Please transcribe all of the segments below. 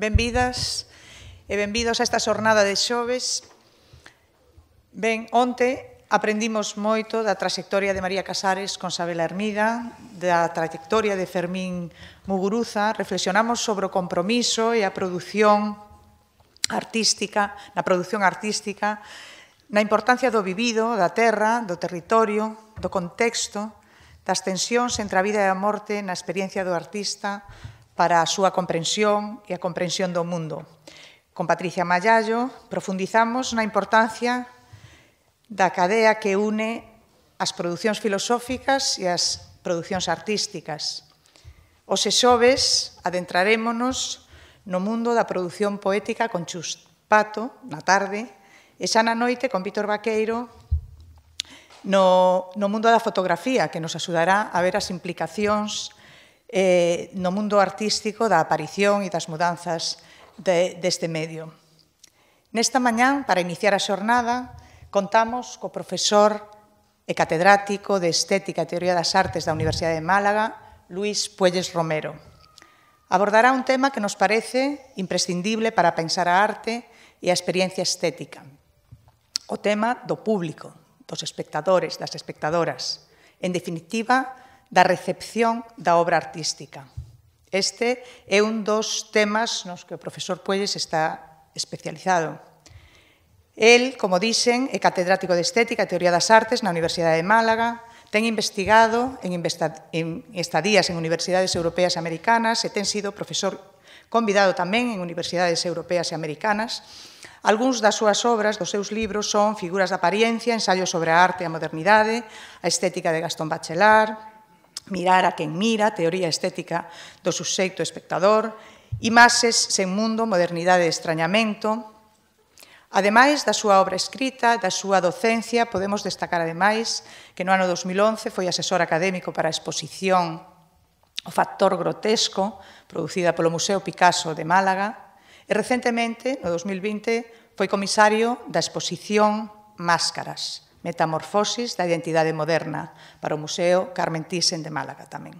Benvidas e benvidos a esta xornada de xoves. Ben, onte aprendimos moito da trayectoria de María Casares con Sabela Hermida, da trayectoria de Fermín Muguruza, reflexionamos sobre o compromiso e a produción artística, na produción artística, na importancia do vivido, da terra, do territorio, do contexto, das tensións entre a vida e a morte na experiencia do artista, para a súa comprensión e a comprensión do mundo. Con Patricia Mayallo profundizamos na importancia da cadea que une as producións filosóficas e as producións artísticas. Os exoves adentrarémonos no mundo da produción poética con Chus Pato, na tarde, e xa na noite con Vítor Vaqueiro no, no mundo da fotografía, que nos axudará a ver as implicacións eh, no mundo artístico da aparición e das mudanzas de, deste medio. Nesta mañán, para iniciar a xornada, contamos co profesor e catedrático de Estética e Teoría das Artes da Universidade de Málaga, Luis Puelles Romero. Abordará un tema que nos parece imprescindible para pensar a arte e a experiencia estética. O tema do público, dos espectadores, das espectadoras. En definitiva, da recepción da obra artística. Este é un dos temas nos que o profesor Puelles está especializado. El, como dicen, é catedrático de Estética e Teoría das Artes na Universidade de Málaga, ten investigado en, estadías en universidades europeas e americanas e ten sido profesor convidado tamén en universidades europeas e americanas. Alguns das súas obras, dos seus libros, son Figuras da apariencia, Ensayos sobre a arte e a modernidade, A estética de Gastón Bachelard, mirar a quen mira, teoría estética do suxeito espectador, imaxes sen mundo, modernidade e extrañamento. Ademais da súa obra escrita, da súa docencia, podemos destacar ademais que no ano 2011 foi asesor académico para a exposición O factor grotesco, producida polo Museo Picasso de Málaga, e recentemente, no 2020, foi comisario da exposición Máscaras, Metamorfosis da identidade moderna para o Museo Carmen Thyssen de Málaga tamén.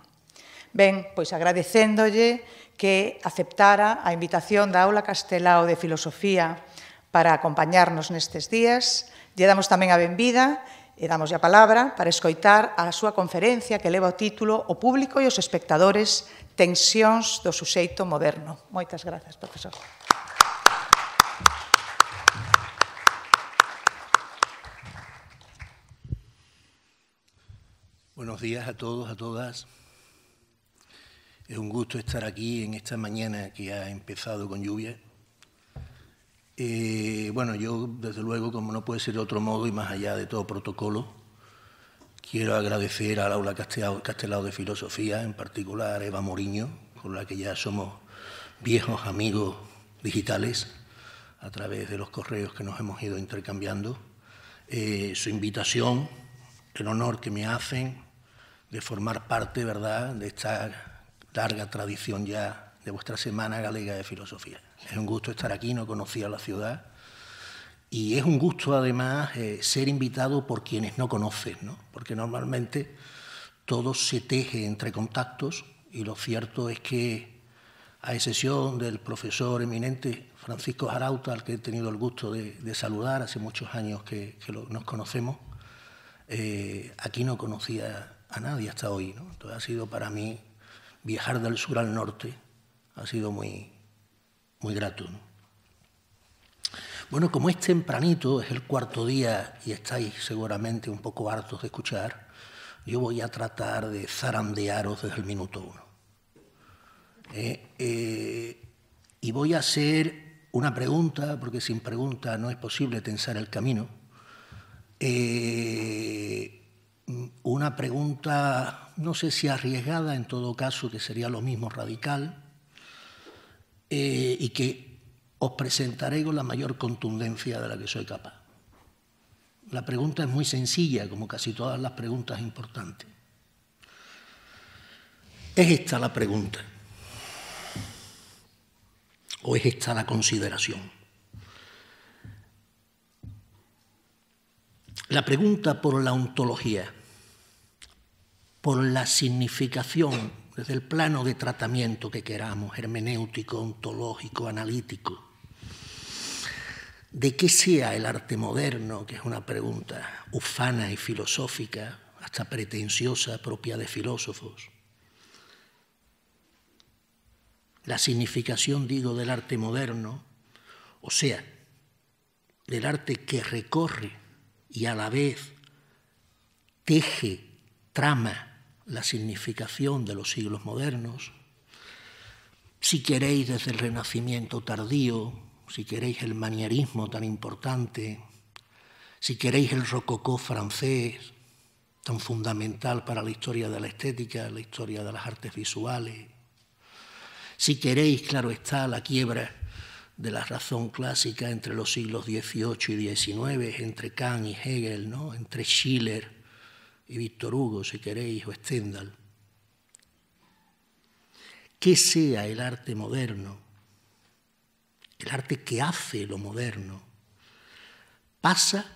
Ben, pois agradecéndolle que aceptara a invitación da Aula Castelao de Filosofía para acompañarnos nestes días. Lle damos tamén a benvida e damos a palabra para escoitar a súa conferencia que leva o título O público e os espectadores, tensións do suxeito moderno. Moitas grazas, profesor. Buenos días a todos, a todas. Es un gusto estar aquí en esta mañana que ha empezado con lluvia. Eh, bueno, yo desde luego, como no puede ser de otro modo y más allá de todo protocolo, quiero agradecer al aula Castelao, de Filosofía, en particular a Eva Moriño, con la que ya somos viejos amigos digitales a través de los correos que nos hemos ido intercambiando, eh, su invitación, el honor que me hacen de formar parte, ¿verdad?, de esta larga tradición ya de vuestra Semana Galega de Filosofía. Es un gusto estar aquí, no conocía la ciudad, y es un gusto además eh, ser invitado por quienes no conoces, ¿no? porque normalmente todo se teje entre contactos y lo cierto es que, a excepción del profesor eminente Francisco Jarauta, al que he tenido el gusto de, saludar hace muchos años que, nos conocemos, eh, aquí no conocía a nadie hasta hoy. ¿no? Entonces ha sido para mí viajar del sur al norte, ha sido muy, muy grato. Bueno, como es tempranito, es el cuarto día y estáis seguramente un poco hartos de escuchar, yo voy a tratar de zarandearos desde el minuto uno. Eh, eh, y voy a hacer una pregunta, porque sin pregunta no es posible tensar el camino. Eh, Mm, una pregunta, no sé si arriesgada en todo caso, que sería lo mismo radical, eh, y que os presentaré con la mayor contundencia de la que soy capaz. La pregunta es muy sencilla, como casi todas las preguntas importantes. ¿Es esta la pregunta? ¿O es esta la consideración? La pregunta por la ontología por la significación desde el plano de tratamiento que queramos, hermenéutico, ontológico, analítico. ¿De qué sea el arte moderno? Que es una pregunta ufana y filosófica, hasta pretenciosa, propia de filósofos. La significación, digo, del arte moderno, o sea, del arte que recorre y a la vez teje, trama, la significación de los siglos modernos, si queréis desde el Renacimiento tardío, si queréis el manierismo tan importante, si queréis el rococó francés, tan fundamental para la historia de la estética, la historia de las artes visuales, si queréis, claro está, la quiebra de la razón clásica entre los siglos XVIII y XIX, entre Kant y Hegel, ¿no? entre Schiller y Víctor Hugo, si queréis, o Stendhal. ¿Qué sea el arte moderno? El arte que hace lo moderno pasa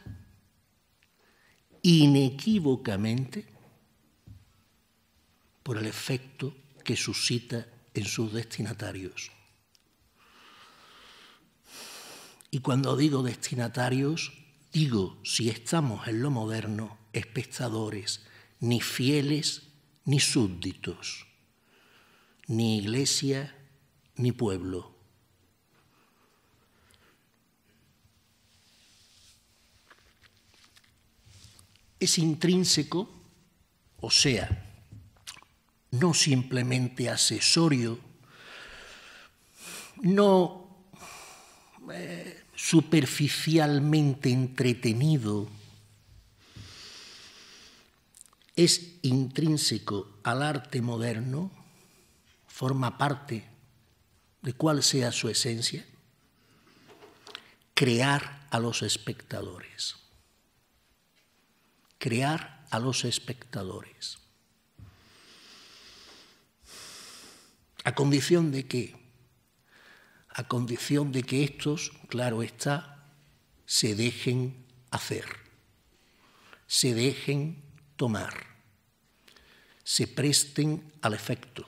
inequívocamente por el efecto que suscita en sus destinatarios. Y cuando digo destinatarios, digo, si estamos en lo moderno, espectadores, ni fieles, ni súbditos, ni iglesia, ni pueblo. Es intrínseco, o sea, no simplemente accesorio, no eh, superficialmente entretenido, es intrínseco al arte moderno, forma parte de cuál sea su esencia, crear a los espectadores. Crear a los espectadores. A condición de que, a condición de que estos, claro está, se dejen hacer, se dejen tomar se presten al efecto.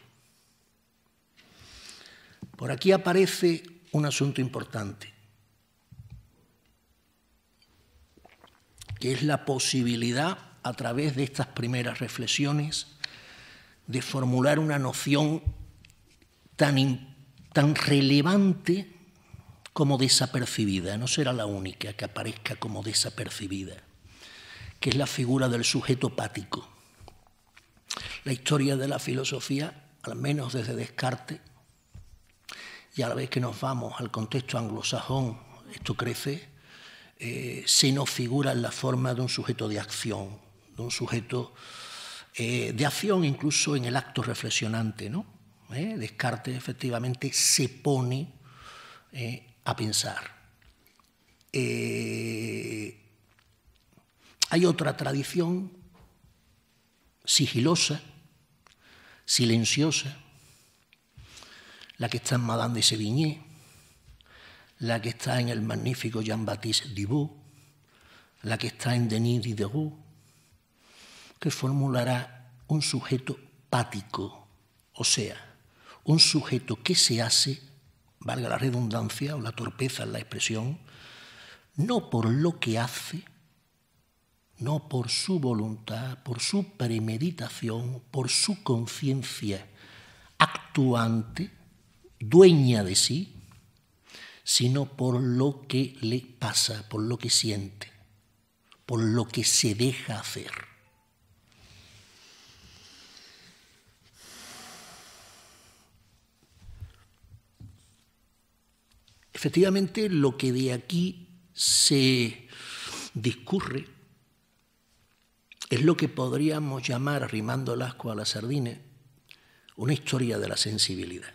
Por aquí aparece un asunto importante, que es la posibilidad, a través de estas primeras reflexiones, de formular una noción tan, tan relevante como desapercibida. No será la única que aparezca como desapercibida que es la figura del sujeto pático. La historia de la filosofía, al menos desde Descartes, y a la vez que nos vamos al contexto anglosajón, esto crece, eh, se nos figura en la forma de un sujeto de acción, de un sujeto eh, de acción incluso en el acto reflexionante. ¿no? Eh, Descartes efectivamente se pone a pensar. Hay otra tradición sigilosa, silenciosa, la que está en Madame de Sévigné, la que está en el magnífico Jean-Baptiste Dubois, la que está en Denis Diderot, que formulará un sujeto pático, o sea, un sujeto que se hace, valga la redundancia o la torpeza en la expresión, no por lo que hace, no por su voluntad, por su premeditación, por su conciencia actuante, dueña de sí, sino por lo que le pasa, por lo que siente, por lo que se deja hacer. Efectivamente, lo que de aquí se discurre es lo que podríamos llamar, rimando el asco a la sardina, una historia de la sensibilidad.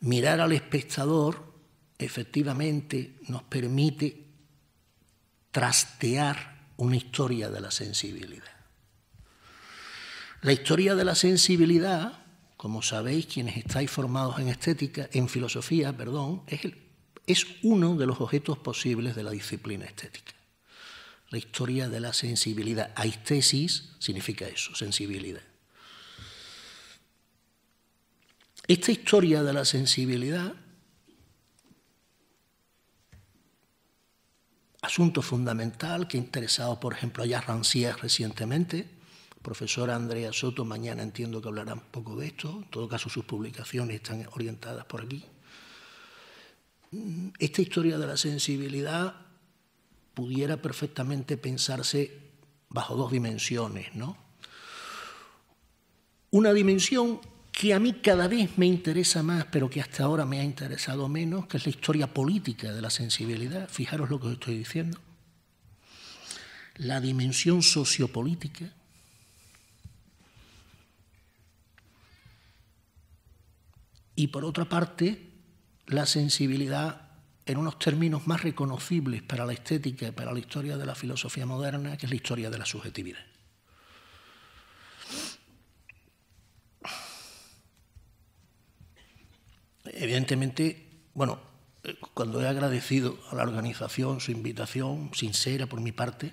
Mirar al espectador efectivamente nos permite trastear una historia de la sensibilidad. La historia de la sensibilidad, como sabéis quienes estáis formados en estética, en filosofía, perdón, es uno de los objetos posibles de la disciplina estética la historia de la sensibilidad. Aistesis significa eso, sensibilidad. Esta historia de la sensibilidad, asunto fundamental que ha interesado, por ejemplo, a recientemente, profesor Andrea Soto, mañana entiendo que hablará un poco de esto, en todo caso sus publicaciones están orientadas por aquí. Esta historia de la sensibilidad pudiera perfectamente pensarse bajo dos dimensiones, ¿no? Una dimensión que a mí cada vez me interesa más, pero que hasta ahora me ha interesado menos, que es la historia política de la sensibilidad. Fijaros lo que os estoy diciendo. La dimensión sociopolítica. Y por otra parte, la sensibilidad en unos términos más reconocibles para la estética y para la historia de la filosofía moderna, que es la historia de la subjetividad. Evidentemente, bueno, cuando he agradecido a la organización su invitación, sincera por mi parte,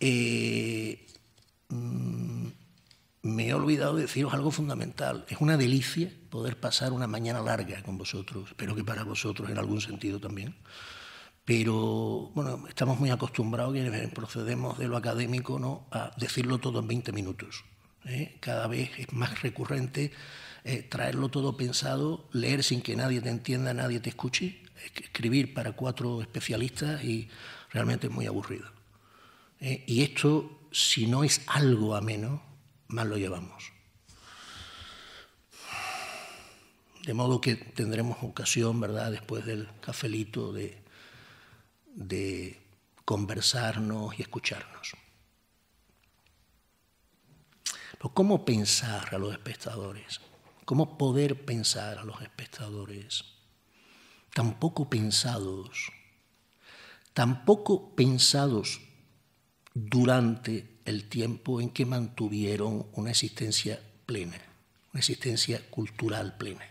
eh, mm, me he olvidado de deciros algo fundamental. Es una delicia poder pasar una mañana larga con vosotros, espero que para vosotros en algún sentido también. Pero bueno, estamos muy acostumbrados, quienes procedemos de lo académico, ¿no? a decirlo todo en 20 minutos. ¿eh? Cada vez es más recurrente eh, traerlo todo pensado, leer sin que nadie te entienda, nadie te escuche, escribir para cuatro especialistas y realmente es muy aburrido. ¿eh? y esto, si no es algo ameno, más lo llevamos. De modo que tendremos ocasión, ¿verdad?, después del cafelito de, conversarnos y escucharnos. ¿cómo pensar a los espectadores? ¿Cómo poder pensar a los espectadores? tampoco pensados, tan poco pensados durante el tiempo en que mantuvieron una existencia plena, una existencia cultural plena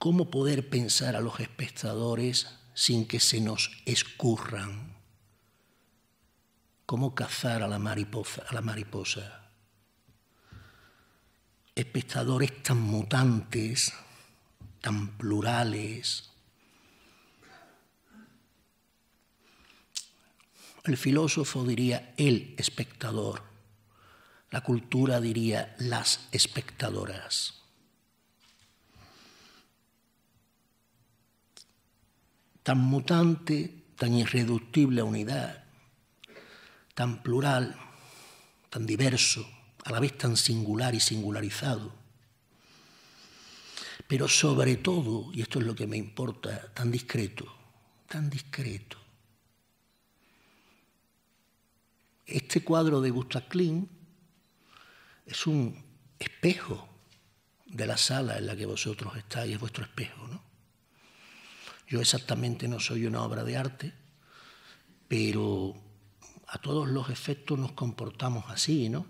cómo poder pensar a los espectadores sin que se nos escurran, cómo cazar a la mariposa. A la mariposa. Espectadores tan mutantes, tan plurales. El filósofo diría el espectador, la cultura diría las espectadoras. tan mutante, tan irreductible a unidad, tan plural, tan diverso, a la vez tan singular y singularizado. Pero sobre todo, y esto es lo que me importa, tan discreto, tan discreto. Este cuadro de Gustav Klimt es un espejo de la sala en la que vosotros estáis, es vuestro espejo, ¿no? Yo exactamente no soy una obra de arte, pero a todos los efectos nos comportamos así, ¿no?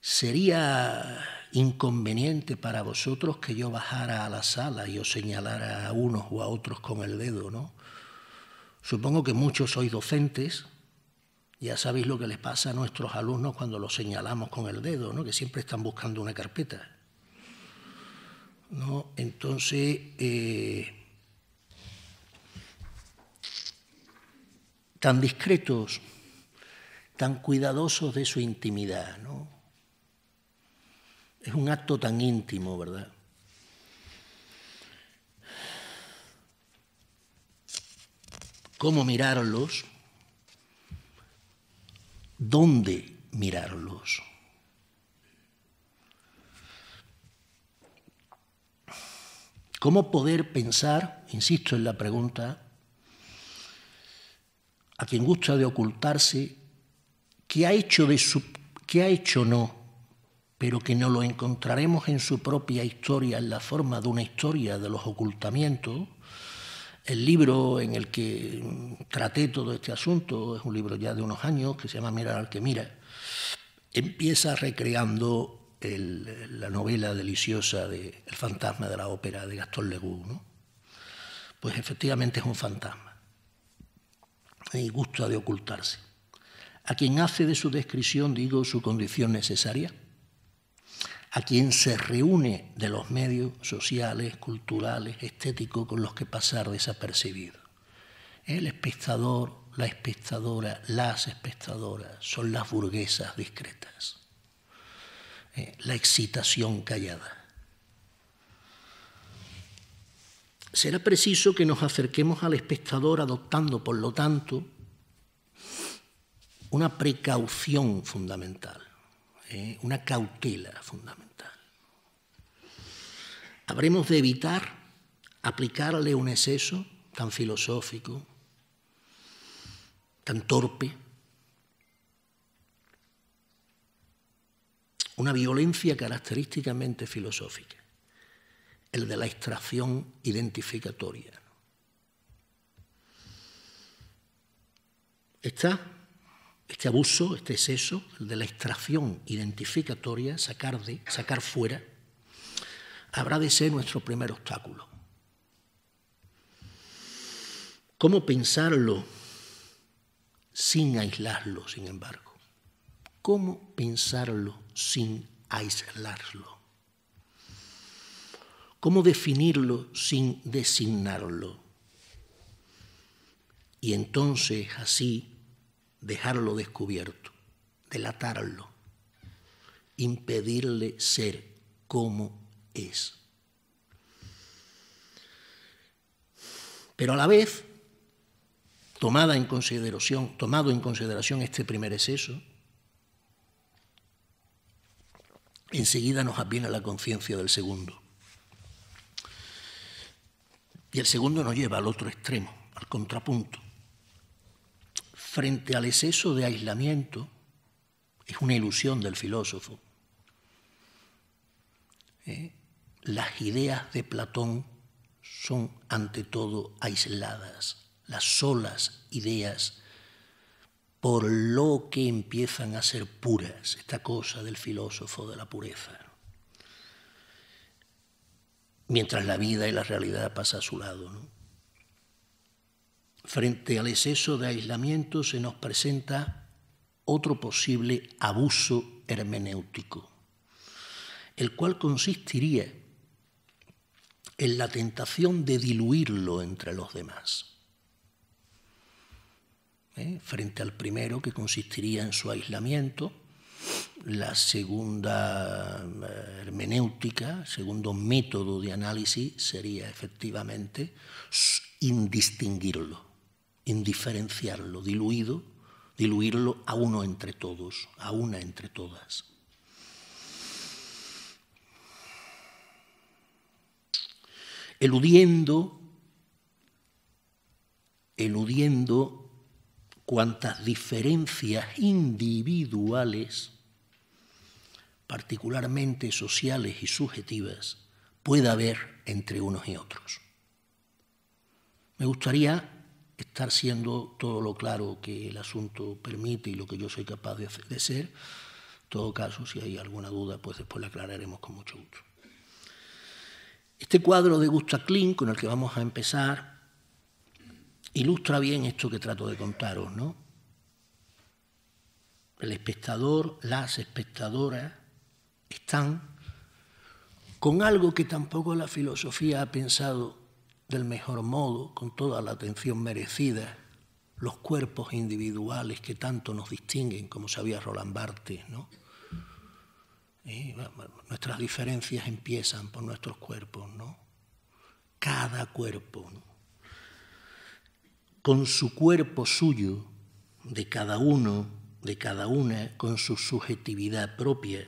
Sería inconveniente para vosotros que yo bajara a la sala y os señalara a unos o a otros con el dedo, ¿no? Supongo que muchos sois docentes, ya sabéis lo que les pasa a nuestros alumnos cuando los señalamos con el dedo, ¿no? que siempre están buscando una carpeta. ¿No? Entonces, eh, tan discretos, tan cuidadosos de su intimidad, ¿no? Es un acto tan íntimo, ¿verdad? ¿Cómo mirarlos? ¿Dónde mirarlos? ¿Cómo poder pensar, insisto en la pregunta, a quien gusta de ocultarse, que ha hecho de su ha hecho no, pero que no lo encontraremos en su propia historia en la forma de una historia de los ocultamientos. El libro en el que traté todo este asunto es un libro ya de unos años que se llama Mirar al que mira. Empieza recreando la novela deliciosa de El fantasma de la ópera de Gastón Legoux. Pues efectivamente es un fantasma y gusta de ocultarse. A quien hace de su descripción, digo, su condición necesaria. A quien se reúne de los medios sociales, culturales, estéticos con los que pasar desapercibido. El espectador, la espectadora, las espectadoras son las burguesas discretas. Eh, la excitación callada será preciso que nos acerquemos al espectador adoptando, por lo tanto, una precaución fundamental, eh, una cautela fundamental. Habremos de evitar aplicarle un exceso tan filosófico, tan torpe, una violencia característicamente filosófica el de la extracción identificatoria. Está este abuso, este exceso, el de la extracción identificatoria, sacar de, sacar fuera, habrá de ser nuestro primer obstáculo. ¿Cómo pensarlo sin aislarlo, sin embargo? ¿Cómo pensarlo sin aislarlo? ¿Cómo definirlo sin designarlo? Y entonces así dejarlo descubierto, delatarlo, impedirle ser como es. Pero a la vez, tomada en consideración, tomado en consideración este primer exceso, enseguida nos adviene la conciencia del segundo. Y el segundo nos lleva al otro extremo, al contrapunto. Frente al exceso de aislamiento, es una ilusión del filósofo, ¿eh? las ideas de Platón son ante todo aisladas, las solas ideas, por lo que empiezan a ser puras, esta cosa del filósofo de la pureza mientras la vida y la realidad pasa a su lado. Frente al exceso de aislamiento se nos presenta otro posible abuso hermenéutico, el cual consistiría en la tentación de diluirlo entre los demás. ¿eh? Frente al primero, que consistiría en su aislamiento, la segunda eh, hermenéutica, segundo método de análisis sería efectivamente indistinguirlo, indiferenciarlo, diluido, diluirlo a uno entre todos, a una entre todas. Eludiendo, eludiendo cuantas diferencias individuales particularmente sociales y subjetivas, pueda haber entre unos y otros. Me gustaría estar siendo todo lo claro que el asunto permite y lo que yo soy capaz de, de ser. En todo caso, si hay alguna duda, pues después la aclararemos con mucho gusto. Este cuadro de Gustav Kling, con el que vamos a empezar, ilustra bien esto que trato de contaros, ¿no? El espectador, las espectadoras, están con algo que tampoco la filosofía ha pensado del mejor modo, con toda la atención merecida, los cuerpos individuales que tanto nos distinguen, como sabía Roland Barthes, ¿no? nuestras diferencias empiezan por nuestros cuerpos, ¿no? Cada cuerpo, con su cuerpo suyo, de cada uno, de cada una, con su subjetividad propia,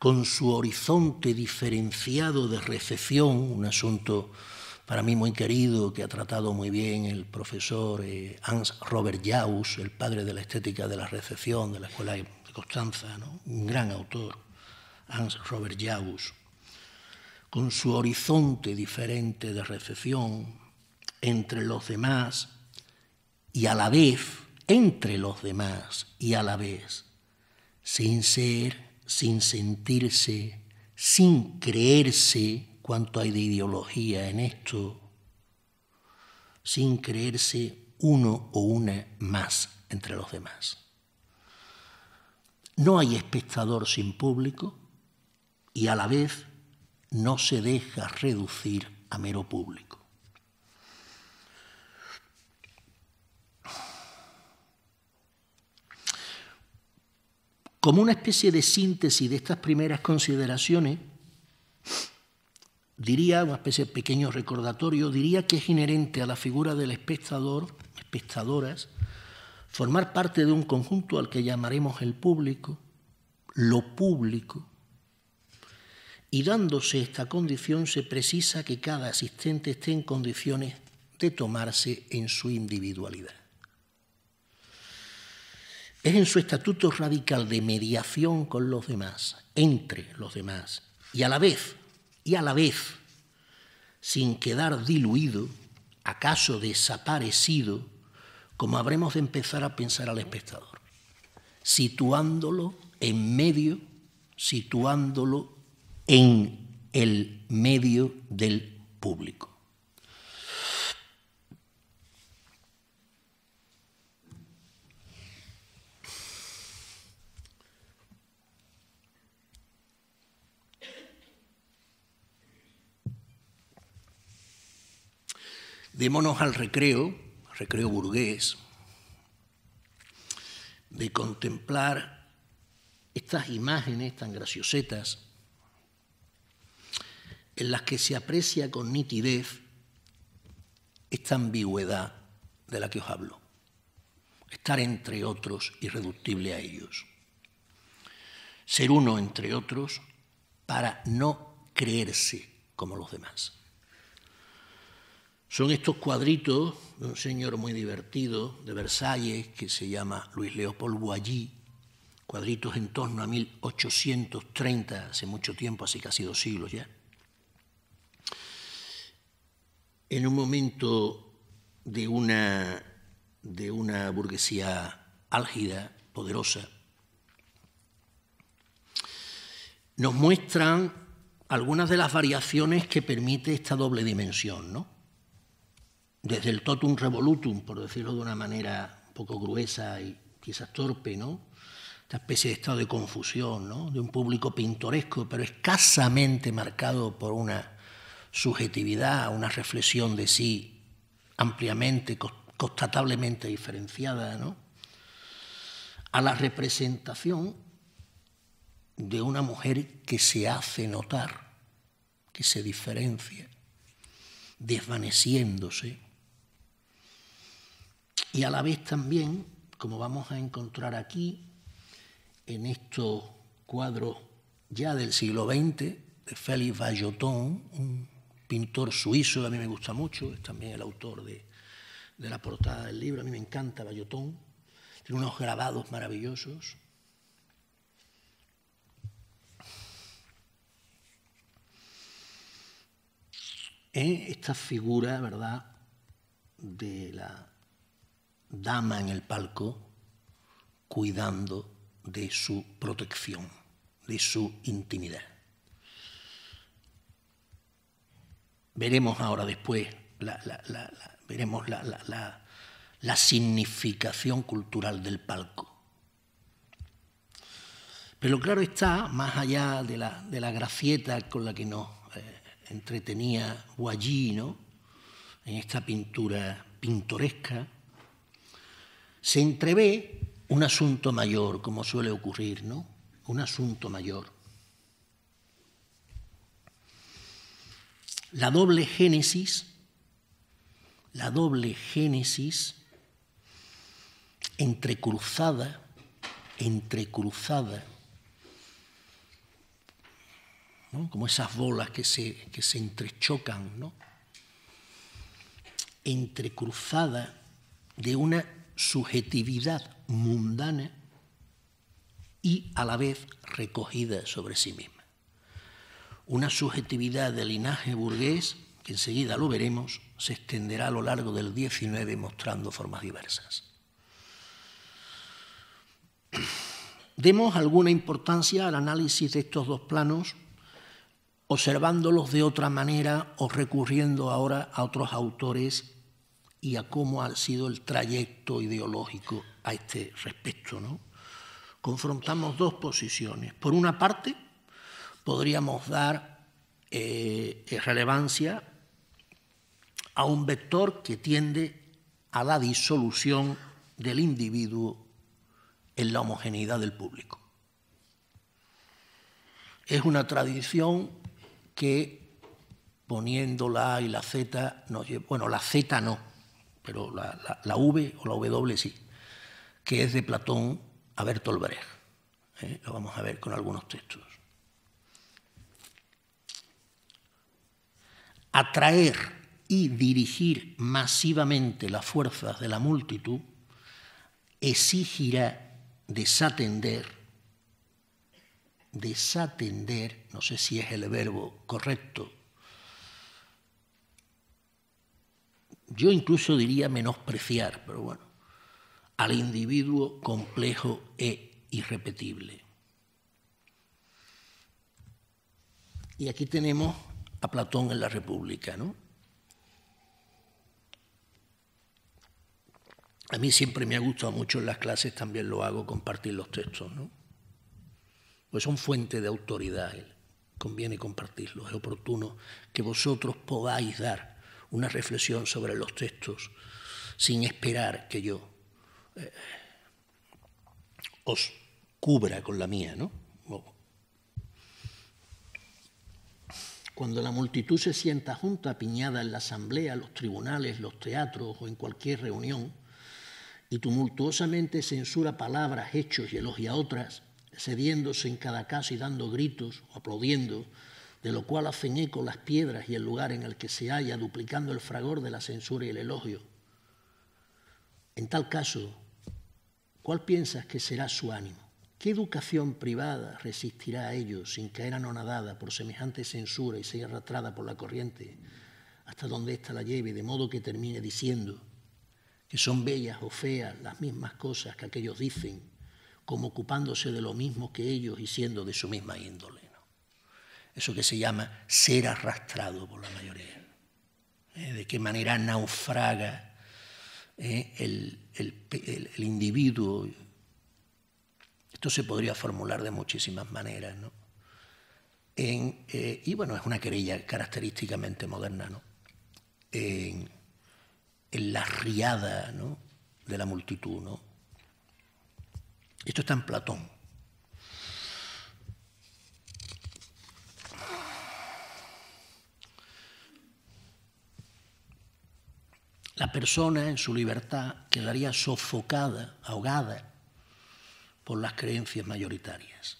con su horizonte diferenciado de recepción, un asunto para mí muy querido que ha tratado muy bien el profesor eh, Hans Robert Jauss, el padre de la estética de la recepción de la Escuela de Constanza, un gran autor, Hans Robert Jauss, con su horizonte diferente de recepción entre los demás y a la vez, entre los demás y a la vez, sin ser sin sentirse, sin creerse cuánto hay de ideología en esto, sin creerse uno o una más entre los demás. No hay espectador sin público y a la vez no se deja reducir a mero público. Como una especie de síntesis de estas primeras consideraciones, diría, una especie de pequeño recordatorio, diría que es inherente a la figura del espectador, espectadoras, formar parte de un conjunto al que llamaremos el público, lo público, y dándose esta condición se precisa que cada asistente esté en condiciones de tomarse en su individualidad es en su estatuto radical de mediación con los demás, entre los demás, y a la vez, y a la vez, sin quedar diluido, acaso desaparecido, como habremos de empezar a pensar al espectador, situándolo en medio, situándolo en el medio del público. Démonos al recreo, recreo burgués, de contemplar estas imágenes tan graciosetas en las que se aprecia con nitidez esta ambigüedad de la que os hablo, estar entre otros irreductible a ellos, ser uno entre otros para no creerse como los demás. Son estos cuadritos de un señor muy divertido de Versalles que se llama Luis Leopold Guayí. cuadritos en torno a 1830, hace mucho tiempo, hace casi dos siglos ya. En un momento de una, de una burguesía álgida, poderosa, nos muestran algunas de las variaciones que permite esta doble dimensión, ¿no? desde el totum revolutum, por decirlo de una manera un poco gruesa y quizás torpe, ¿no? Esta especie de estado de confusión, De un público pintoresco, pero escasamente marcado por una subjetividad, una reflexión de sí ampliamente, constatablemente diferenciada, ¿no? A la representación de una mujer que se hace notar, que se diferencia, desvaneciéndose y a la vez también, como vamos a encontrar aquí, en estos cuadros ya del siglo XX, de Félix Vallotton, un pintor suizo, a mí me gusta mucho, es también el autor de, la portada del libro, a mí me encanta Vallotton, tiene unos grabados maravillosos. Eh, esta figura, ¿verdad?, de la dama en el palco cuidando de su protección, de su intimidad. Veremos ahora después, la, veremos la significación cultural del palco. Pero claro está, más allá de la, de gracieta con la que nos eh, entretenía Guallino en esta pintura pintoresca, se entrevé un asunto mayor, como suele ocurrir, ¿no? Un asunto mayor. La doble génesis, la doble génesis entrecruzada, entrecruzada, como esas bolas que se, que se entrechocan, ¿no? entrecruzada de una subjetividad mundana y a la vez recogida sobre sí misma. Una subjetividad del linaje burgués que enseguida lo veremos, se extenderá a lo largo del XIX mostrando formas diversas. Demos alguna importancia al análisis de estos dos planos, observándolos de otra manera o recurriendo ahora a otros autores y a cómo ha sido el trayecto ideológico a este respecto. ¿no? Confrontamos dos posiciones. Por una parte, podríamos dar eh, eh, relevancia a un vector que tiende a la disolución del individuo en la homogeneidad del público. Es una tradición que poniendo la y la Z nos bueno, la Z no, pero la, V o la W sí, que es de Platón a Bertolt ¿eh? Lo vamos a ver con algunos textos. Atraer y dirigir masivamente las fuerzas de la multitud exigirá desatender, desatender, no sé si es el verbo correcto yo incluso diría menospreciar, pero bueno, al individuo complejo e irrepetible. Y aquí tenemos a Platón en la República, ¿no? A mí siempre me ha gustado mucho en las clases, también lo hago, compartir los textos, ¿no? Pues son fuente de autoridad, conviene compartirlos, es oportuno que vosotros podáis dar una reflexión sobre los textos sin esperar que yo eh, os cubra con la mía, ¿no? Cuando la multitud se sienta junta, apiñada en la asamblea, los tribunales, los teatros o en cualquier reunión, y tumultuosamente censura palabras, hechos y elogia otras, cediéndose en cada caso y dando gritos o aplaudiendo, de lo cual hacen eco las piedras y el lugar en el que se halla, duplicando el fragor de la censura y el elogio. En tal caso, ¿cuál piensas que será su ánimo? ¿Qué educación privada resistirá a ellos sin caer anonadada por semejante censura y ser arrastrada por la corriente hasta donde ésta la lleve, de modo que termine diciendo que son bellas o feas las mismas cosas que aquellos dicen, como ocupándose de lo mismo que ellos y siendo de su misma índole? eso que se llama ser arrastrado por la mayoría. ¿eh? De qué manera naufraga ¿eh? el, individuo. Esto se podría formular de muchísimas maneras. Eh, y bueno, es una querella característicamente moderna. En, la riada de la multitud. Esto está en Platón. la persona en su libertad quedaría sofocada, ahogada por las creencias mayoritarias.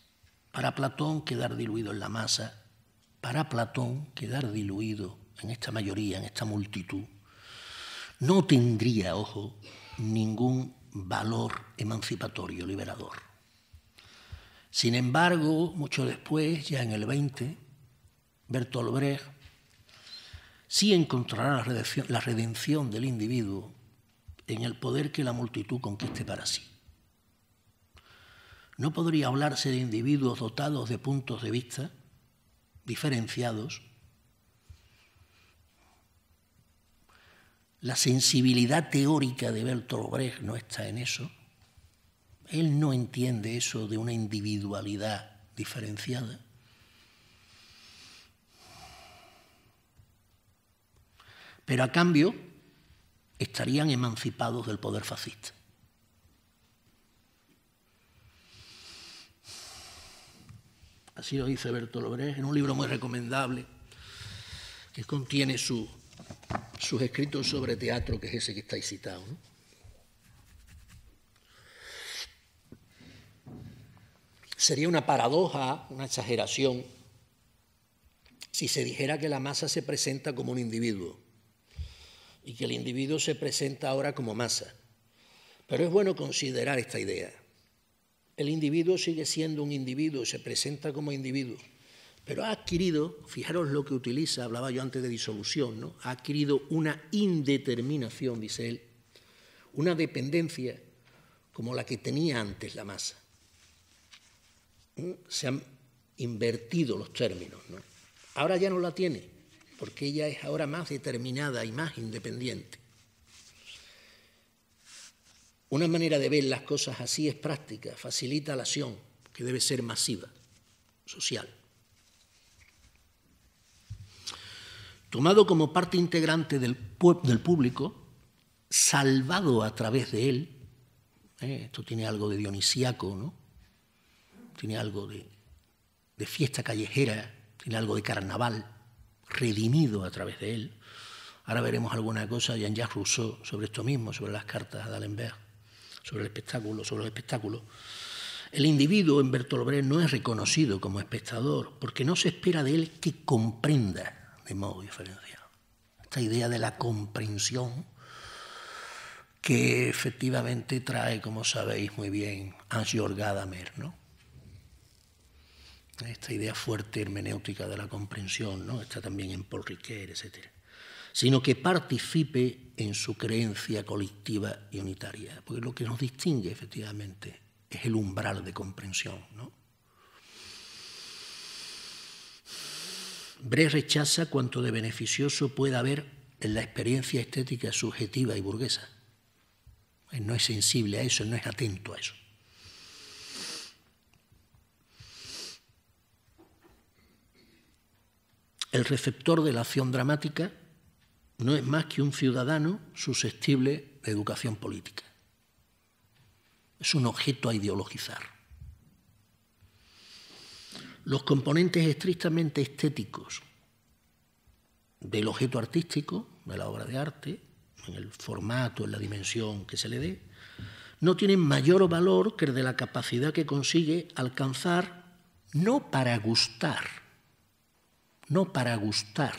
Para Platón quedar diluido en la masa, para Platón quedar diluido en esta mayoría, en esta multitud, no tendría, ojo, ningún valor emancipatorio, liberador. Sin embargo, mucho después, ya en el 20, Bertolt Brecht sí encontrará la redención, del individuo en el poder que la multitud conquiste para sí. ¿No podría hablarse de individuos dotados de puntos de vista diferenciados? La sensibilidad teórica de Bertolt Brecht no está en eso. Él no entiende eso de una individualidad diferenciada. pero a cambio estarían emancipados del poder fascista. Así lo dice Bertolt Brecht en un libro muy recomendable que contiene sus escritos sobre teatro, que es ese que estáis citado. Sería una paradoja, una exageración, si se dijera que la masa se presenta como un individuo y que el individuo se presenta ahora como masa. Pero es bueno considerar esta idea. El individuo sigue siendo un individuo, se presenta como individuo, pero ha adquirido, fijaros lo que utiliza, hablaba yo antes de disolución, ¿no? ha adquirido una indeterminación, dice él, una dependencia como la que tenía antes la masa. ¿Mm? Se han invertido los términos, ¿no? ahora ya no la tiene, porque ella es ahora más determinada y más independiente. Una manera de ver las cosas así es práctica, facilita la acción, que debe ser masiva, social. Tomado como parte integrante del, del público, salvado a través de él, ¿eh? esto tiene algo de dionisíaco, ¿no? Tiene algo de fiesta callejera, tiene algo de carnaval redimido a través de él. Ahora veremos alguna cosa de Jean-Jacques Rousseau sobre esto mismo, sobre las cartas a D'Alembert, sobre el espectáculo, sobre el espectáculo. El individuo en Brecht no es reconocido como espectador porque no se espera de él que comprenda de modo diferencial. Esta idea de la comprensión que efectivamente trae, como sabéis muy bien, Hans-Georg Gadamer, ¿no? esta idea fuerte hermenéutica de la comprensión, ¿no? está también en Paul Riquet, etc., sino que participe en su creencia colectiva y unitaria, porque lo que nos distingue efectivamente es el umbral de comprensión. ¿no? Bre rechaza cuanto de beneficioso pueda haber en la experiencia estética subjetiva y burguesa. Pues no es sensible a eso, no es atento a eso. El receptor de la acción dramática no es más que un ciudadano susceptible de educación política. Es un objeto a ideologizar. Los componentes estrictamente estéticos del objeto artístico, de la obra de arte, en el formato, en la dimensión que se le dé, no tienen mayor valor que el de la capacidad que consigue alcanzar no para gustar, no para gustar,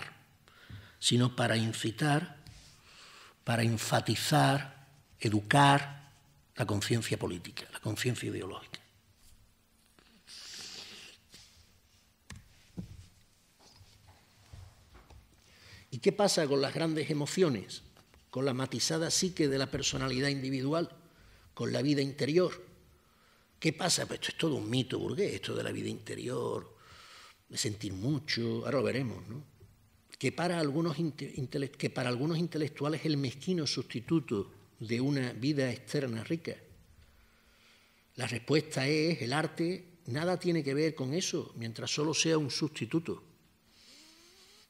sino para incitar, para enfatizar, educar la conciencia política, la conciencia ideológica. ¿Y qué pasa con las grandes emociones, con la matizada psique de la personalidad individual, con la vida interior? ¿Qué pasa? Pues esto es todo un mito burgués, esto de la vida interior, de sentir mucho, ahora lo veremos, ¿no? que, para algunos que para algunos intelectuales el mezquino sustituto de una vida externa rica. La respuesta es, el arte nada tiene que ver con eso, mientras solo sea un sustituto.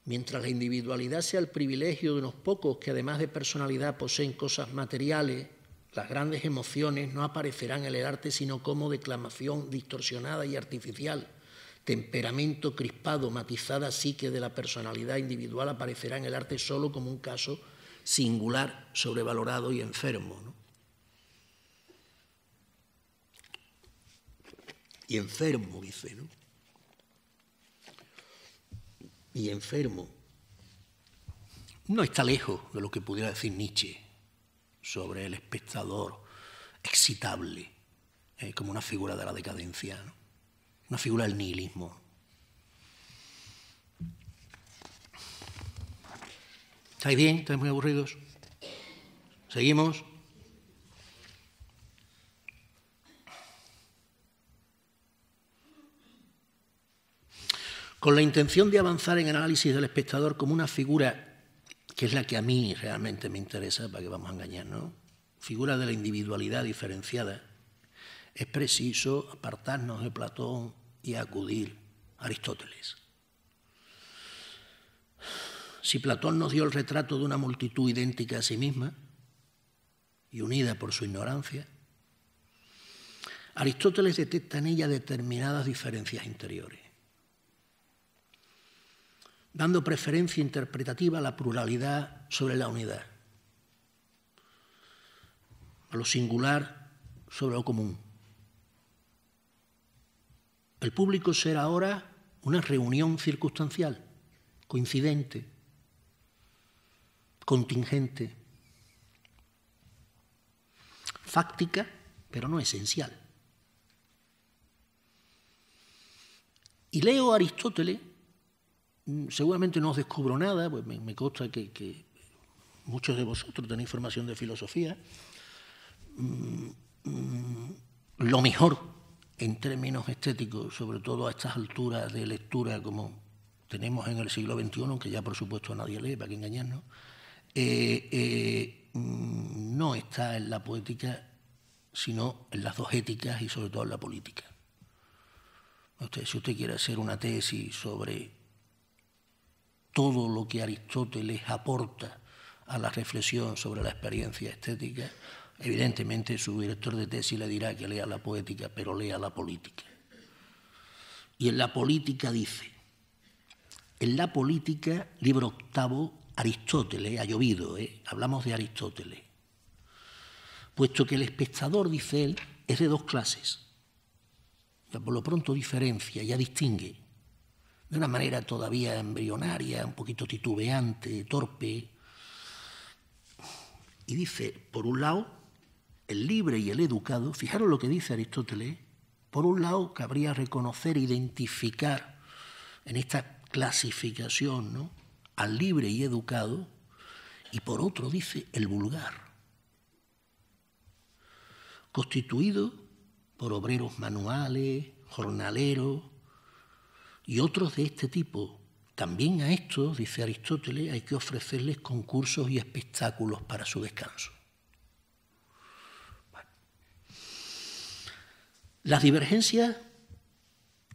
Mientras la individualidad sea el privilegio de unos pocos que además de personalidad poseen cosas materiales, las grandes emociones no aparecerán en el arte sino como declamación distorsionada y artificial temperamento crispado, matizada que de la personalidad individual aparecerá en el arte solo como un caso singular, sobrevalorado y enfermo. Y enfermo, dice, ¿no? Y enfermo. No está lejos de lo que pudiera decir Nietzsche sobre el espectador excitable, eh, como una figura de la decadencia. ¿no? una figura del nihilismo. ¿Estáis bien? ¿Estáis muy aburridos? ¿Seguimos? Con la intención de avanzar en el análisis del espectador como una figura que es la que a mí realmente me interesa, para que vamos a engañarnos, ¿no? Figura de la individualidad diferenciada. Es preciso apartarnos de Platón, y acudir a Aristóteles. Si Platón nos dio el retrato de una multitud idéntica a sí misma y unida por su ignorancia, Aristóteles detecta en ella determinadas diferencias interiores, dando preferencia interpretativa a la pluralidad sobre la unidad, a lo singular sobre lo común. El público será ahora una reunión circunstancial, coincidente, contingente, fáctica, pero no esencial. Y leo a Aristóteles, mm, seguramente no os descubro nada, pues me, consta que, muchos de vosotros tenéis formación de filosofía. Mm, mm, lo mejor en términos estéticos, sobre todo a estas alturas de lectura como tenemos en el siglo XXI, que ya por supuesto nadie lee, para que engañarnos, eh, eh, mm, no está en la poética, sino en las dos éticas y sobre todo en la política. Usted, si usted quiere hacer una tesis sobre todo lo que Aristóteles aporta a la reflexión sobre la experiencia estética, Evidentemente su director de tesis le dirá que lea la poética, pero lea la política. Y en la política dice, en la política, libro octavo, Aristóteles, ha llovido, ¿eh? hablamos de Aristóteles, puesto que el espectador, dice él, es de dos clases, por lo pronto diferencia, ya distingue, de una manera todavía embrionaria, un poquito titubeante, torpe, y dice, por un lado, el libre y el educado, fijaros lo que dice Aristóteles, por un lado cabría reconocer, e identificar en esta clasificación ¿no? al libre y educado, y por otro dice el vulgar, constituido por obreros manuales, jornaleros y otros de este tipo. También a estos, dice Aristóteles, hay que ofrecerles concursos y espectáculos para su descanso. Las divergencias,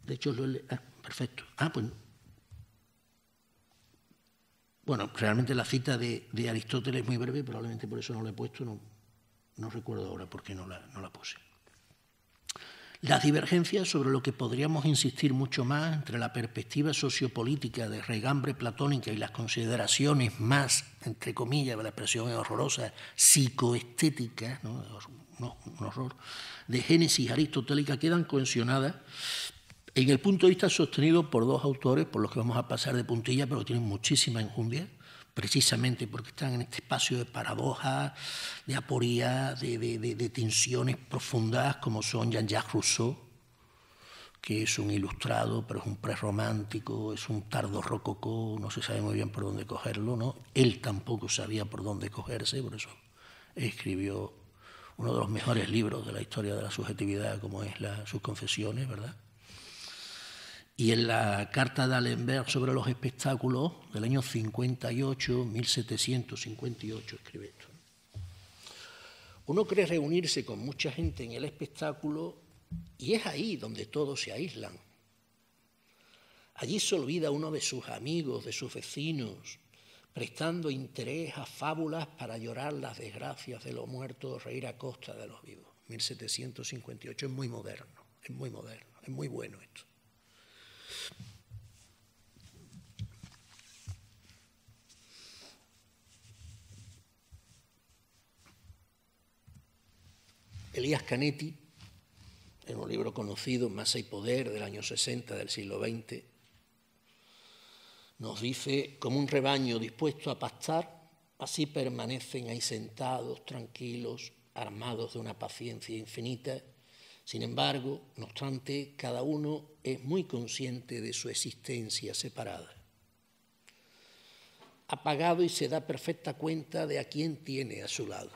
de hecho, lo he, ah, perfecto. Ah, pues. Bueno, realmente la cita de, Aristóteles es muy breve, probablemente por eso no la he puesto, no, no recuerdo ahora por qué no la, no la puse. Las divergencias sobre lo que podríamos insistir mucho más entre la perspectiva sociopolítica de regambre platónica y las consideraciones más, entre comillas, la expresión horrorosa, psicoestética, ¿no? un horror, de génesis aristotélica quedan cohesionadas en el punto de vista sostenido por dos autores, por los que vamos a pasar de puntilla, pero tienen muchísima enjundia, precisamente porque están en este espacio de paradoja, de aporía, de, tensiones profundas, como son Jean-Jacques Rousseau, que es un ilustrado, pero es un prerromántico, es un tardo rococó, no se sabe muy bien por dónde cogerlo, ¿no? Él tampoco sabía por dónde cogerse, por eso escribió uno de los mejores libros de la historia de la subjetividad, como es sus confesiones, ¿verdad? Y en la carta de Allenberg sobre los espectáculos del año 58, 1758, escribe esto. Uno cree reunirse con mucha gente en el espectáculo y es ahí donde todos se aíslan. Allí se olvida uno de sus amigos, de sus vecinos, prestando interés a fábulas para llorar las desgracias de los muertos, reír a costa de los vivos. 1758 es muy moderno, es muy moderno, es muy bueno esto. Elías Canetti, en un libro conocido, más y Poder, del año 60 del siglo XX, nos dice, como un rebaño dispuesto a pastar, así permanecen ahí sentados, tranquilos, armados de una paciencia infinita, sin embargo, no obstante, cada uno es muy consciente de su existencia separada. Apagado y se da perfecta cuenta de a quién tiene a su lado.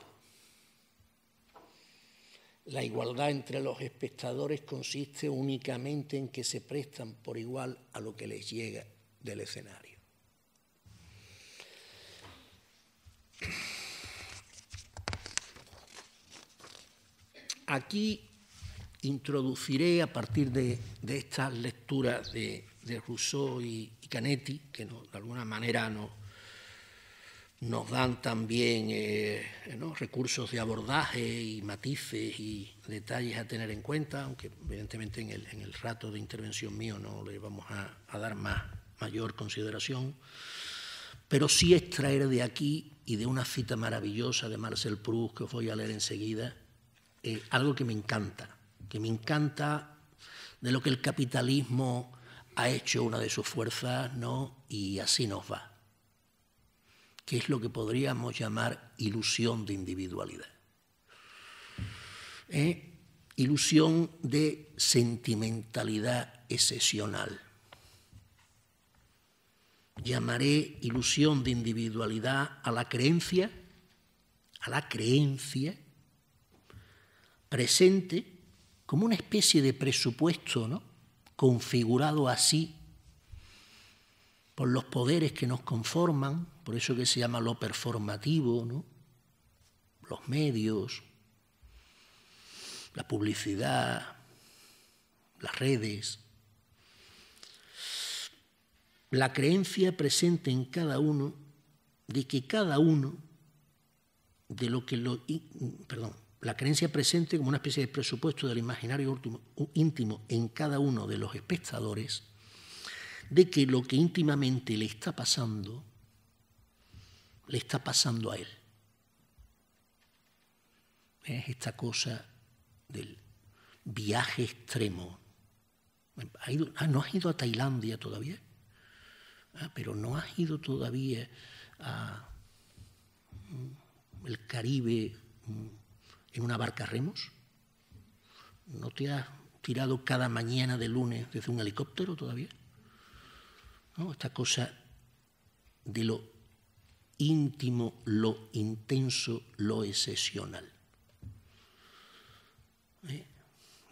La igualdad entre los espectadores consiste únicamente en que se prestan por igual a lo que les llega del escenario. Aquí introduciré a partir de, de estas lecturas de, de Rousseau y, Canetti, que de alguna manera no, nos dan también eh, recursos de abordaje y matices y detalles a tener en cuenta, aunque evidentemente en el, en el rato de intervención mío no le vamos a, dar más, mayor consideración, pero sí extraer de aquí y de una cita maravillosa de Marcel Proust que os voy a leer enseguida, eh, algo que me encanta, que me encanta, de lo que el capitalismo ha hecho una de sus fuerzas, ¿no? Y así nos va. Que es lo que podríamos llamar ilusión de individualidad. ¿Eh? Ilusión de sentimentalidad excepcional. Llamaré ilusión de individualidad a la creencia, a la creencia presente como una especie de presupuesto ¿no? configurado así por los poderes que nos conforman, por eso que se llama lo performativo, ¿no? los medios, la publicidad, las redes. La creencia presente en cada uno de que cada uno de lo que lo perdón, la creencia presente como una especie de presupuesto del imaginario íntimo en cada uno de los espectadores de que lo que íntimamente le está pasando, le está pasando a él. Es esta cosa del viaje extremo. Ah, no has ido a Tailandia todavía. Ah, pero no has ido todavía al mm, Caribe mm, en una barca remos? ¿No te has tirado cada mañana de lunes desde un helicóptero todavía? Esta cosa de lo íntimo, lo intenso, lo excepcional. ¿Eh?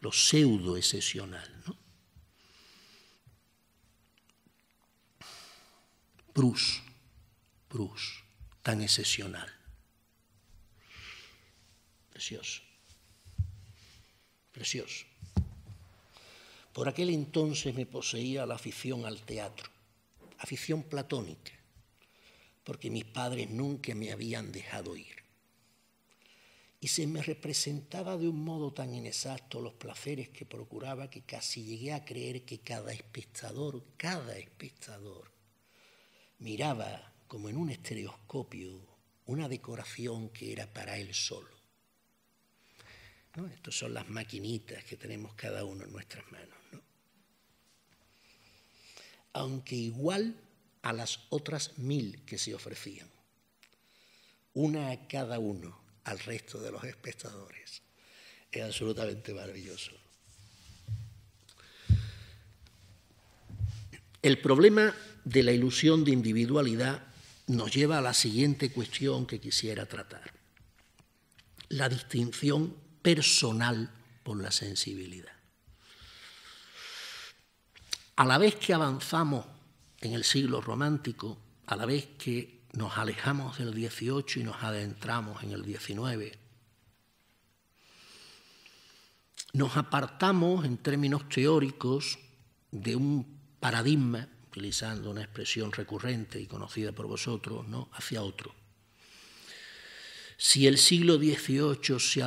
Lo pseudo excepcional. ¿no? Prus, Prus, tan excepcional precioso, precioso. Por aquel entonces me poseía la afición al teatro, afición platónica, porque mis padres nunca me habían dejado ir. Y se me representaba de un modo tan inexacto los placeres que procuraba que casi llegué a creer que cada espectador, cada espectador, miraba como en un estereoscopio una decoración que era para él solo. Estas son las maquinitas que tenemos cada uno en nuestras manos. Aunque igual a las otras mil que se ofrecían, una a cada uno, al resto de los espectadores. Es absolutamente maravilloso. El problema de la ilusión de individualidad nos lleva a la siguiente cuestión que quisiera tratar, la distinción personal por la sensibilidad. A la vez que avanzamos en el siglo romántico, a la vez que nos alejamos del 18 y nos adentramos en el 19, nos apartamos en términos teóricos de un paradigma, utilizando una expresión recurrente y conocida por vosotros, ¿no? hacia otro. Si el siglo XVIII, se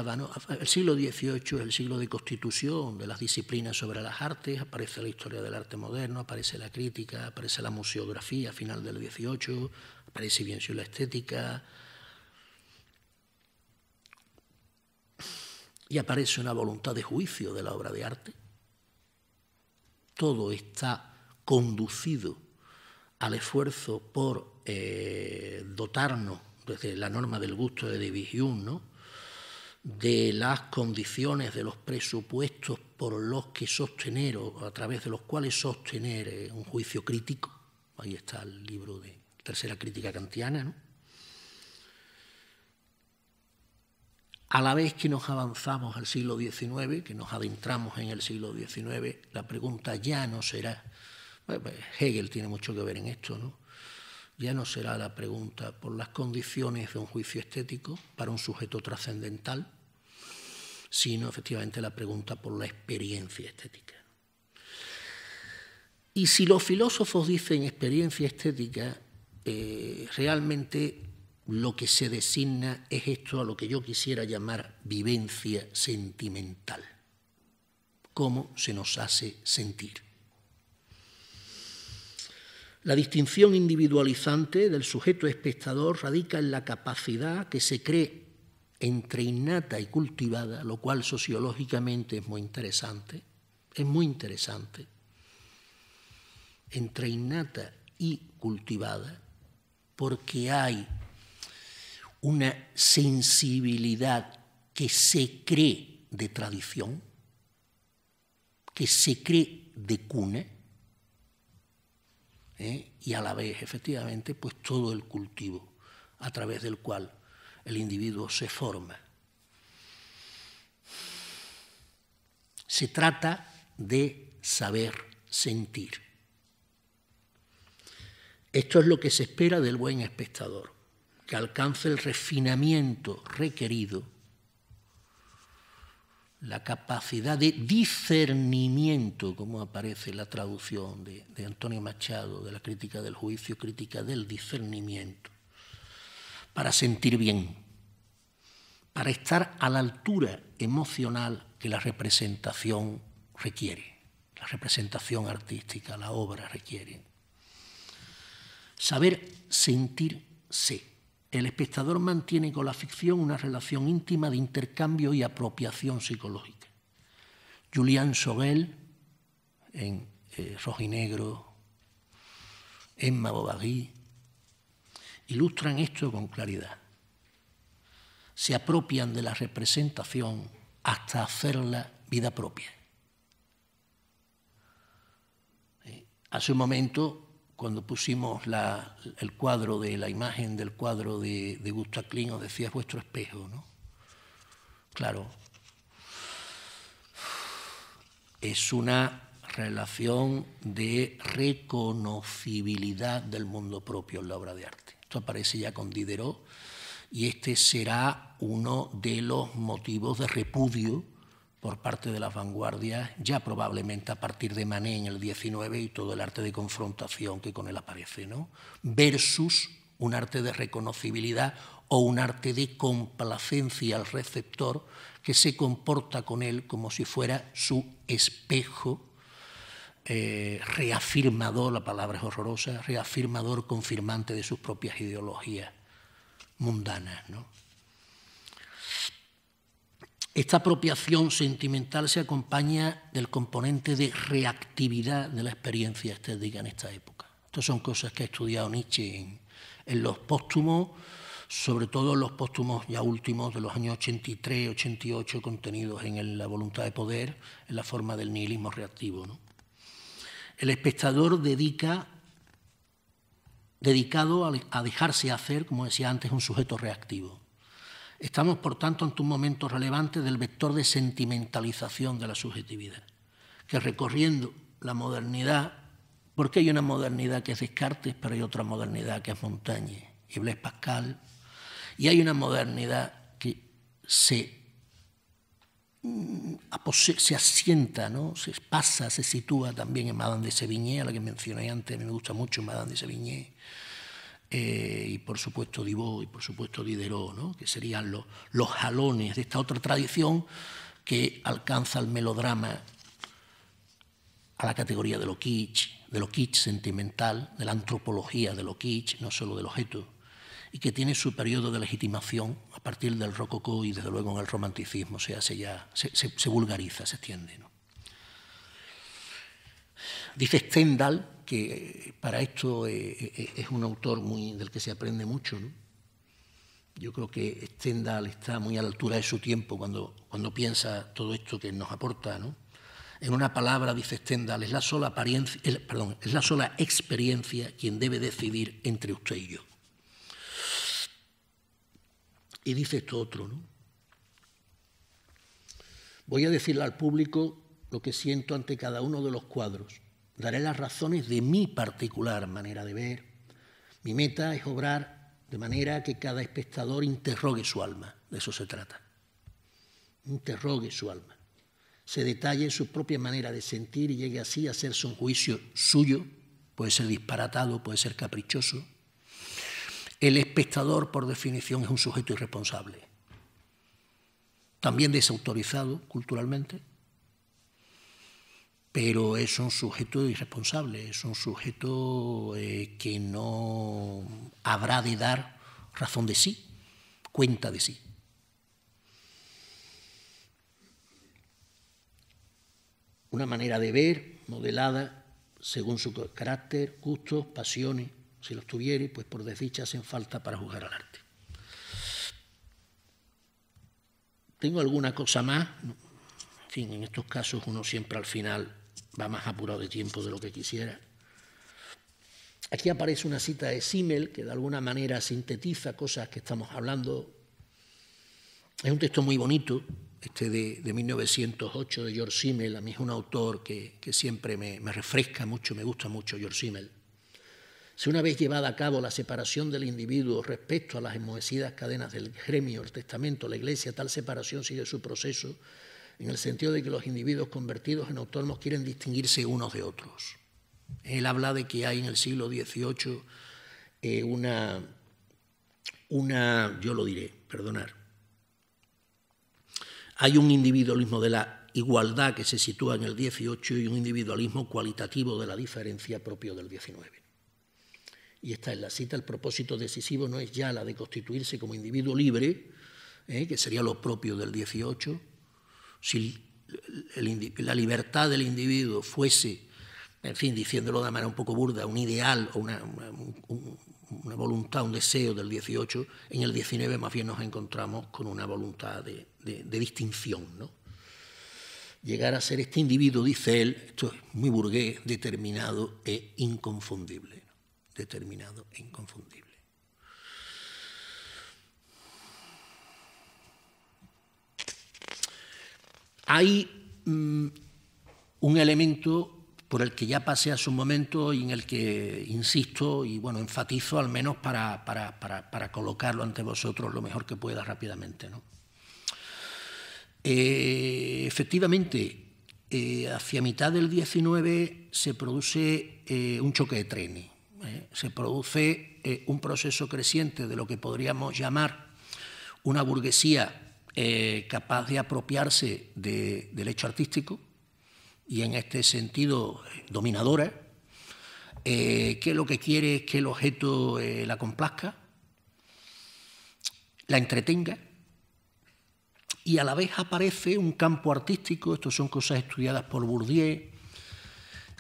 el siglo XVIII es el siglo de constitución de las disciplinas sobre las artes, aparece la historia del arte moderno, aparece la crítica, aparece la museografía a final del XVIII, aparece bien la estética, y aparece una voluntad de juicio de la obra de arte. Todo está conducido al esfuerzo por eh, dotarnos desde la norma del gusto de división, ¿no? de las condiciones, de los presupuestos por los que sostener o a través de los cuales sostener eh, un juicio crítico. Ahí está el libro de Tercera Crítica Kantiana. ¿no? A la vez que nos avanzamos al siglo XIX, que nos adentramos en el siglo XIX, la pregunta ya no será, pues, Hegel tiene mucho que ver en esto, ¿no? ya no será la pregunta por las condiciones de un juicio estético para un sujeto trascendental, sino efectivamente la pregunta por la experiencia estética. Y si los filósofos dicen experiencia estética, eh, realmente lo que se designa es esto a lo que yo quisiera llamar vivencia sentimental, cómo se nos hace sentir. La distinción individualizante del sujeto espectador radica en la capacidad que se cree entre innata y cultivada, lo cual sociológicamente es muy interesante, es muy interesante, entre innata y cultivada, porque hay una sensibilidad que se cree de tradición, que se cree de cuna, ¿eh? y a la vez, efectivamente, pues todo el cultivo a través del cual el individuo se forma. Se trata de saber sentir. Esto es lo que se espera del buen espectador, que alcance el refinamiento requerido la capacidad de discernimiento, como aparece la traducción de, de, Antonio Machado, de la crítica del juicio, crítica del discernimiento, para sentir bien, para estar a la altura emocional que la representación requiere, la representación artística, la obra requiere. Saber sentirse el espectador mantiene con la ficción una relación íntima de intercambio y apropiación psicológica. Julián Sogel en eh, Rojinegro, Emma Bovary, ilustran esto con claridad. Se apropian de la representación hasta hacerla vida propia. Eh, hace un momento cuando pusimos la, el cuadro de la imagen del cuadro de, de Gustav os decía, es vuestro espejo, ¿no? Claro, es una relación de reconocibilidad del mundo propio en la obra de arte. Esto aparece ya con Diderot y este será uno de los motivos de repudio por parte de las vanguardias, ya probablemente a partir de Manet en el 19 y todo el arte de confrontación que con él aparece, ¿no? versus un arte de reconocibilidad o un arte de complacencia al receptor que se comporta con él como si fuera su espejo eh, reafirmador, la palabra es horrorosa, reafirmador, confirmante de sus propias ideologías mundanas. ¿no? Esta apropiación sentimental se acompaña del componente de reactividad de la experiencia estética en esta época. Estas son cosas que ha estudiado Nietzsche en, los póstumos, sobre todo en los póstumos ya últimos de los años 83, 88, contenidos en la voluntad de poder, en la forma del nihilismo reactivo. El espectador dedica, dedicado a dejarse hacer, como decía antes, un sujeto reactivo. Estamos, por tanto, ante un momento relevante del vector de sentimentalización de la subjetividad, que recorriendo la modernidad, porque hay una modernidad que es Descartes, pero hay otra modernidad que es Montaigne y Blaise Pascal, y hay una modernidad que se, mm, asienta, ¿no? se pasa, se sitúa también en Madame de Sevigné, a la que mencioné antes, me gusta mucho Madame de Sévigné, eh, y por supuesto divo y por supuesto Diderot, ¿no? que serían los, los jalones de esta otra tradición que alcanza el melodrama a la categoría de lo kitsch, de lo kitsch sentimental, de la antropología de lo kitsch, no solo del objeto, y que tiene su periodo de legitimación a partir del rococó y desde luego en el romanticismo, o sea, se, ya, se, vulgariza, se extiende. Dice Stendhal que eh, para esto eh, eh, es un autor muy, del que se aprende mucho. Yo creo que Stendhal está muy a la altura de su tiempo cuando, cuando piensa todo esto que nos aporta. ¿no? En una palabra, dice Stendhal, es la, sola apariencia, es la sola experiencia quien debe decidir entre usted y yo. Y dice esto otro, ¿no? Voy a decirle al público lo que siento ante cada uno de los cuadros daré las razones de mi particular manera de ver. Mi meta es obrar de manera que cada espectador interrogue su alma, de eso se trata. Interrogue su alma, se detalle su propia manera de sentir y llegue así a hacerse un juicio suyo, puede ser disparatado, puede ser caprichoso. El espectador, por definición, es un sujeto irresponsable, también desautorizado culturalmente pero es un sujeto irresponsable, es un sujeto eh, que no habrá de dar razón de sí, cuenta de sí. Una manera de ver modelada según su carácter, gustos, pasiones, si los tuviera, pues por desdicha hacen falta para juzgar al arte. Tengo alguna cosa más, en fin, en estos casos uno siempre al final va más apurado de tiempo de lo que quisiera. Aquí aparece una cita de Simmel que de alguna manera sintetiza cosas que estamos hablando. Es un texto muy bonito, este de, 1908 de George Simmel. A mí es un autor que, siempre me, me, refresca mucho, me gusta mucho George Simmel. Si una vez llevada a cabo la separación del individuo respecto a las enmohecidas cadenas del gremio, el testamento, la iglesia, tal separación sigue su proceso en el sentido de que los individuos convertidos en autónomos quieren distinguirse unos de otros. Él habla de que hay en el siglo XVIII eh, una, una, yo lo diré, perdonar, hay un individualismo de la igualdad que se sitúa en el XVIII y un individualismo cualitativo de la diferencia propio del XIX. Y esta es la cita, el propósito decisivo no es ya la de constituirse como individuo libre, eh, que sería lo propio del XVIII, si la libertad del individuo fuese, en fin, diciéndolo de manera un poco burda, un ideal o una, voluntad, un deseo del 18, en el 19 más bien nos encontramos con una voluntad de, distinción. ¿no? Llegar a ser este individuo, dice él, esto es muy burgués, determinado e inconfundible. Determinado e inconfundible. hay mm, un elemento por el que ya pasé a su momento y en el que insisto y bueno, enfatizo al menos para, colocarlo ante vosotros lo mejor que pueda rápidamente. Eh, efectivamente, eh, hacia mitad del 19 se produce eh, un choque de trenes, se produce un proceso creciente de lo que podríamos llamar una burguesía eh, capaz de apropiarse del hecho artístico y en este sentido eh, dominadora, eh, que lo que quiere es que el objeto la complazca, la entretenga, y a la vez aparece un campo artístico, esto son cosas estudiadas por Bourdieu,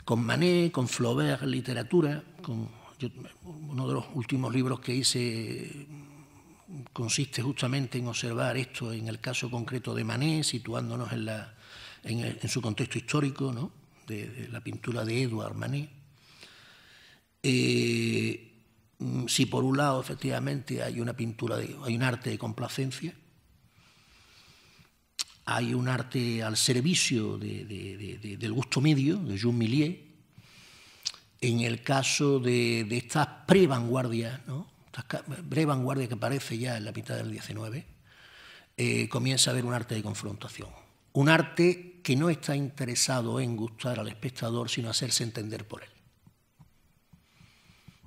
con Manet, con Flaubert, literatura, con uno de los últimos libros que hice consiste justamente en observar esto en el caso concreto de Manet, situándonos en, la, en, su contexto histórico, ¿no? de, la pintura de Edouard Manet. Eh, mm, si por un lado efectivamente hay una pintura, de, hay un arte de complacencia, hay un arte al servicio del gusto medio, de Jules Millier, en el caso de, estas pre-vanguardias, ¿no? breve vanguardia que aparece ya en la mitad del XIX, eh, comienza a haber un arte de confrontación. Un arte que no está interesado en gustar al espectador, sino hacerse entender por él.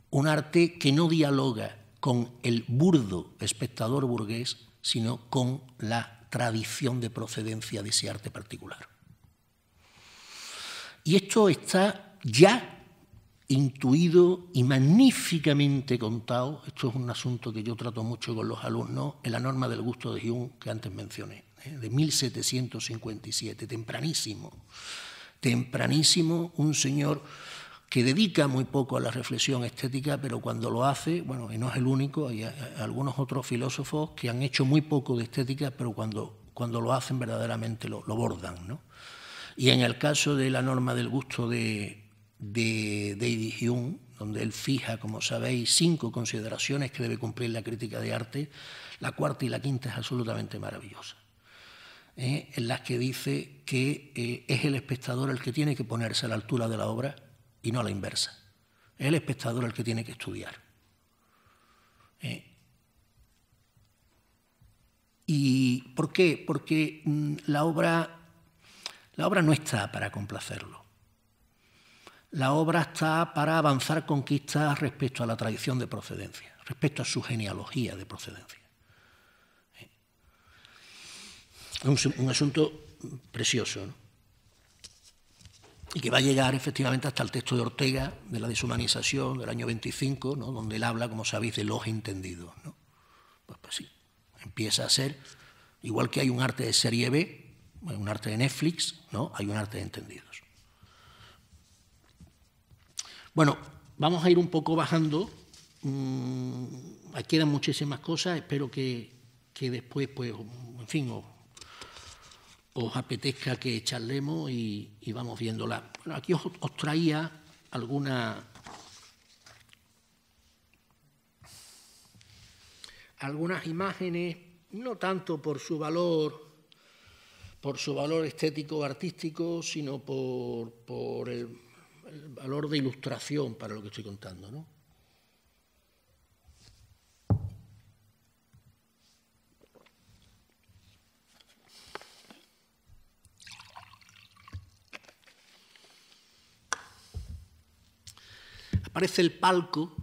Un arte que no dialoga con el burdo espectador burgués, sino con la tradición de procedencia de ese arte particular. Y esto está ya intuido y magníficamente contado, esto es un asunto que yo trato mucho con los alumnos, en la norma del gusto de Hume que antes mencioné, ¿eh? de 1757, tempranísimo, tempranísimo, un señor que dedica muy poco a la reflexión estética, pero cuando lo hace, bueno, y no es el único, hay algunos otros filósofos que han hecho muy poco de estética, pero cuando, cuando lo hacen verdaderamente lo, lo bordan, ¿no? Y en el caso de la norma del gusto de, de David Hume, donde él fija, como sabéis, cinco consideraciones que debe cumplir la crítica de arte. La cuarta y la quinta es absolutamente maravillosa, ¿eh? en las que dice que eh, es el espectador el que tiene que ponerse a la altura de la obra y no a la inversa. Es el espectador el que tiene que estudiar. ¿eh? ¿Y por qué? Porque mm, la, obra, la obra no está para complacerlo la obra está para avanzar conquistas respecto a la tradición de procedencia, respecto a su genealogía de procedencia. Es un, asunto precioso, ¿no? y que va a llegar efectivamente hasta el texto de Ortega de la deshumanización del año 25, ¿no? donde él habla, como sabéis, de los entendidos. ¿no? Pues, pues, sí, empieza a ser, igual que hay un arte de serie B, un arte de Netflix, ¿no? hay un arte de entendidos. Bueno, vamos a ir un poco bajando. Mm, aquí quedan muchísimas cosas. Espero que, después, pues, en fin, os, apetezca que charlemos y, vamos viéndola. Bueno, aquí os, traía alguna. algunas imágenes, no tanto por su valor por su valor estético artístico, sino por, por el el valor de ilustración para lo que estoy contando, ¿no? Aparece el palco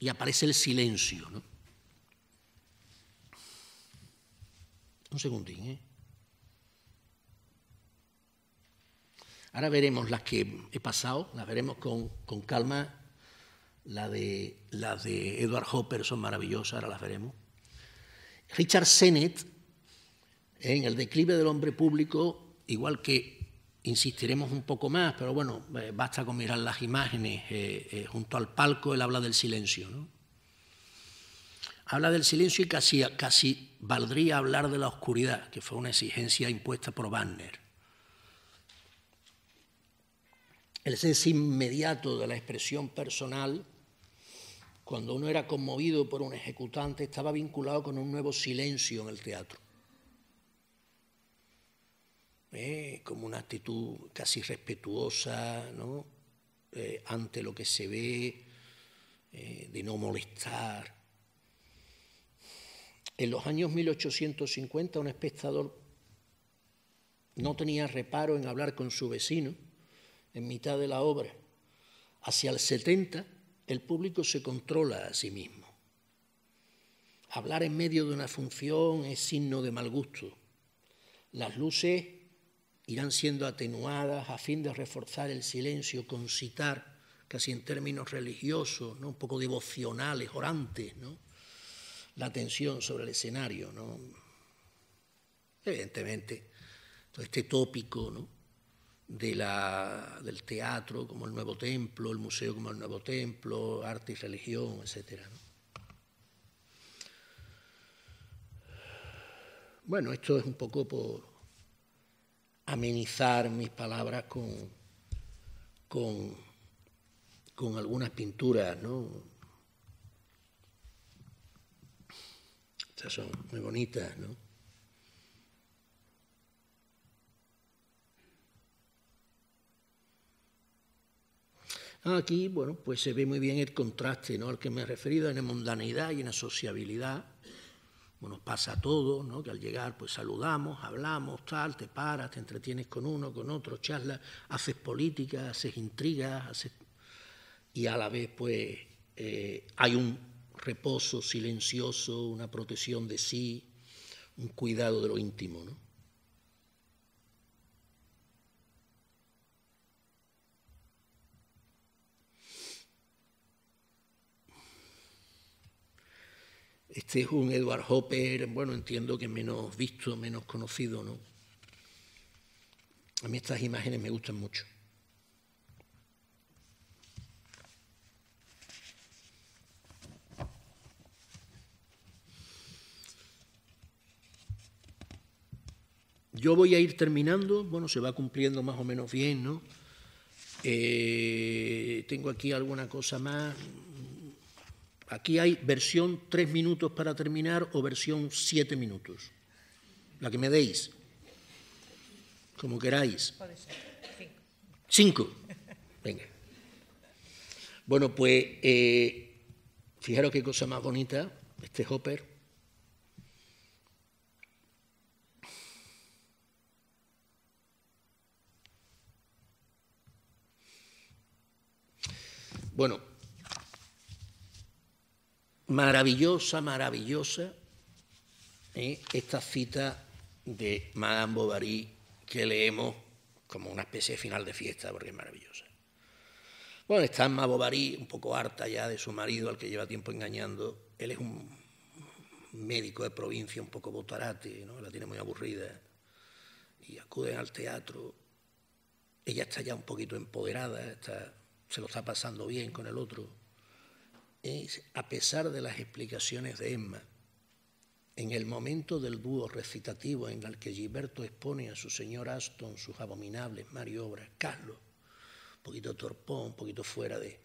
y aparece el silencio, ¿no? Un segundín, ¿eh? Ahora veremos las que he pasado, las veremos con, calma. La de, de Edward Hopper son maravillosas, ahora las veremos. Richard Sennett, en El declive del hombre público, igual que insistiremos un poco más, pero bueno, eh, basta con mirar las imágenes, eh, eh, junto al palco él habla del silencio. ¿no? Habla del silencio y casi, casi valdría hablar de la oscuridad, que fue una exigencia impuesta por Wagner. el cese inmediato de la expresión personal, cuando uno era conmovido por un ejecutante, estaba vinculado con un nuevo silencio en el teatro. Eh, como una actitud casi respetuosa eh, ante lo que se ve, eh, de no molestar. En los años 1850 un espectador no tenía reparo en hablar con su vecino en mitad de la obra. Hacia el 70, el público se controla a sí mismo. Hablar en medio de una función es signo de mal gusto. Las luces irán siendo atenuadas a fin de reforzar el silencio, concitar, casi en términos religiosos, ¿no? un poco devocionales, orantes, ¿no? la atención sobre el escenario. ¿no? Evidentemente, todo este tópico ¿no? la, del teatro como el Nuevo Templo, el museo como el Nuevo Templo, arte y religión, etc. Bueno, esto es un poco por amenizar mis palabras con, con, con algunas pinturas, ¿no? Estas son muy bonitas, ¿no? Aquí, bueno, pues se ve muy bien el contraste ¿no? al que me he referido en la mundanidad y en la sociabilidad. Bueno, pasa todo, ¿no? Que al llegar, pues saludamos, hablamos, tal, te paras, te entretienes con uno, con otro, charlas, haces política, haces intrigas, haces... y a la vez, pues, eh, hay un reposo silencioso, una protección de sí, un cuidado de lo íntimo, ¿no? Este es un Edward Hopper, bueno, entiendo que menos visto, menos conocido, ¿no? A mí estas imágenes me gustan mucho. Yo voy a ir terminando, bueno, se va cumpliendo más o menos bien, ¿no? Eh, tengo aquí alguna cosa más, Aquí hay versión tres minutos para terminar o versión siete minutos. La que me deis. Como queráis. Puede Cinco. Venga. Bueno, pues eh, fijaros qué cosa más bonita este Hopper. Bueno, maravillosa, maravillosa, ¿eh? esta cita de Madame Bovary que leemos como una especie de final de fiesta, porque es maravillosa. Bueno, está Madame Bovary un poco harta ya de su marido, al que lleva tiempo engañando. Él es un médico de provincia, un poco botarate, ¿no? la tiene muy aburrida. Y acuden al teatro. Ella está ya un poquito empoderada, está, se lo está pasando bien con el otro a pesar de las explicaciones de Emma, en el momento del dúo recitativo en el que Gilberto expone a su señor Aston sus abominables mariobras, Carlos, un poquito torpón, un poquito fuera de...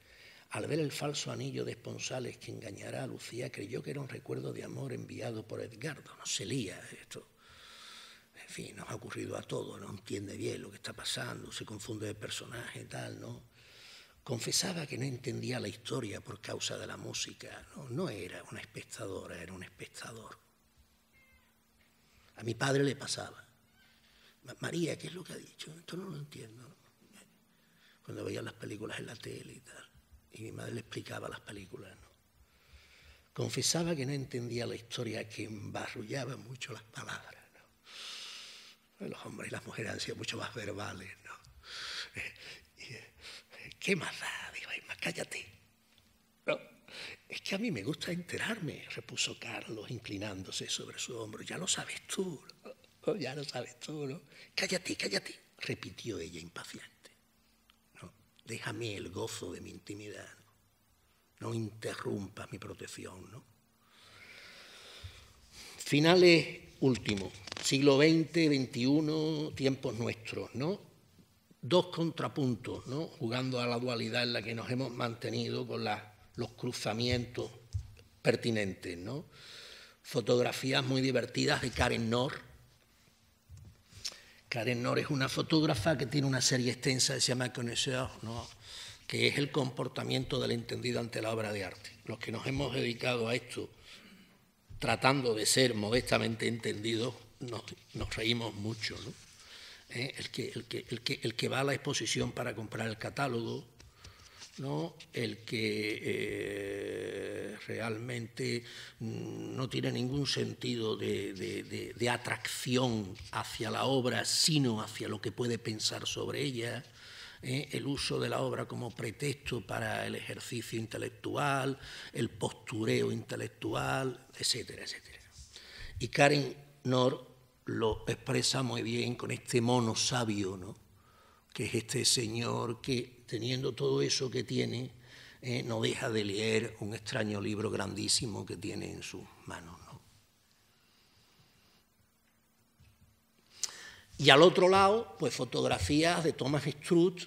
Al ver el falso anillo de esponsales que engañará a Lucía, creyó que era un recuerdo de amor enviado por Edgardo. No se lía esto. En fin, nos ha ocurrido a todos, no entiende bien lo que está pasando, se confunde de personaje, y tal, ¿no? confesaba que no entendía la historia por causa de la música. No, era una espectadora, era un espectador. A mi padre le pasaba. María, ¿qué es lo que ha dicho? Esto no lo entiendo. Cuando veía las películas en la tele y tal. Y mi madre le explicaba las películas. ¿no? Confesaba que no entendía la historia, que embarrullaba mucho las palabras. Los hombres y las mujeres han sido mucho más verbales. ¿no? ¿Qué más da? cállate. es que a mí me gusta enterarme, repuso Carlos, inclinándose sobre su hombro. Ya lo sabes tú, ya lo sabes tú, ¿no? Cállate, cállate, repitió ella impaciente. déjame el gozo de mi intimidad. No, no interrumpas mi protección, ¿no? Finales últimos, siglo XX, XXI, tiempos nuestros, ¿no? dos contrapuntos, ¿no? jugando a la dualidad en la que nos hemos mantenido con los cruzamientos pertinentes. ¿no? Fotografías muy divertidas de Karen Nor. Karen Nor es una fotógrafa que tiene una serie extensa que se llama Connoisseur, ¿no? que es el comportamiento del entendido ante la obra de arte. Los que nos hemos dedicado a esto, tratando de ser modestamente entendidos, nos, nos reímos mucho. ¿no? ¿eh? el, que, el, que, el, que, el, que, va a la exposición para comprar el catálogo, ¿no? el que eh, realmente mm, no tiene ningún sentido de, de, atracción hacia la obra, sino hacia lo que puede pensar sobre ella. ¿eh? el uso de la obra como pretexto para el ejercicio intelectual, el postureo intelectual, etcétera, etcétera. Y Karen Nor lo expresa muy bien con este mono sabio, ¿no? que es este señor que, teniendo todo eso que tiene, eh, no deja de leer un extraño libro grandísimo que tiene en sus manos. Y al otro lado, pues fotografías de Thomas Struth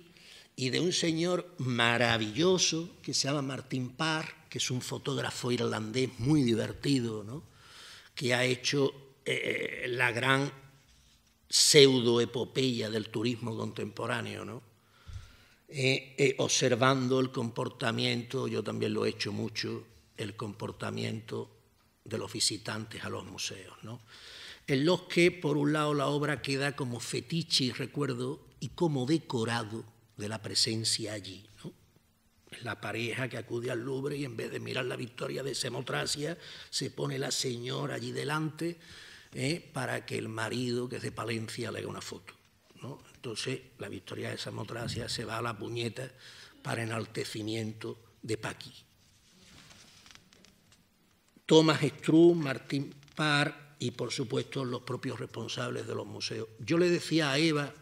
y de un señor maravilloso que se llama Martin Parr, que es un fotógrafo irlandés muy divertido, ¿no? que ha hecho eh, la gran pseudoepopeya del turismo contemporáneo, ¿no? Eh, eh, observando el comportamiento, yo también lo he hecho mucho, el comportamiento de los visitantes a los museos, en los que, por un lado, la obra queda como fetiche y recuerdo y como decorado de la presencia allí. La pareja que acude al Louvre y en vez de mirar la victoria de Semotracia, se pone la señora allí delante ¿eh? para que el marido, que es de Palencia, le haga una foto. ¿no? Entonces, la victoria de Samotracia se va a la puñeta para enaltecimiento de Paqui. Thomas Stru, Martín Parr y, por supuesto, los propios responsables de los museos. Yo le decía a Eva,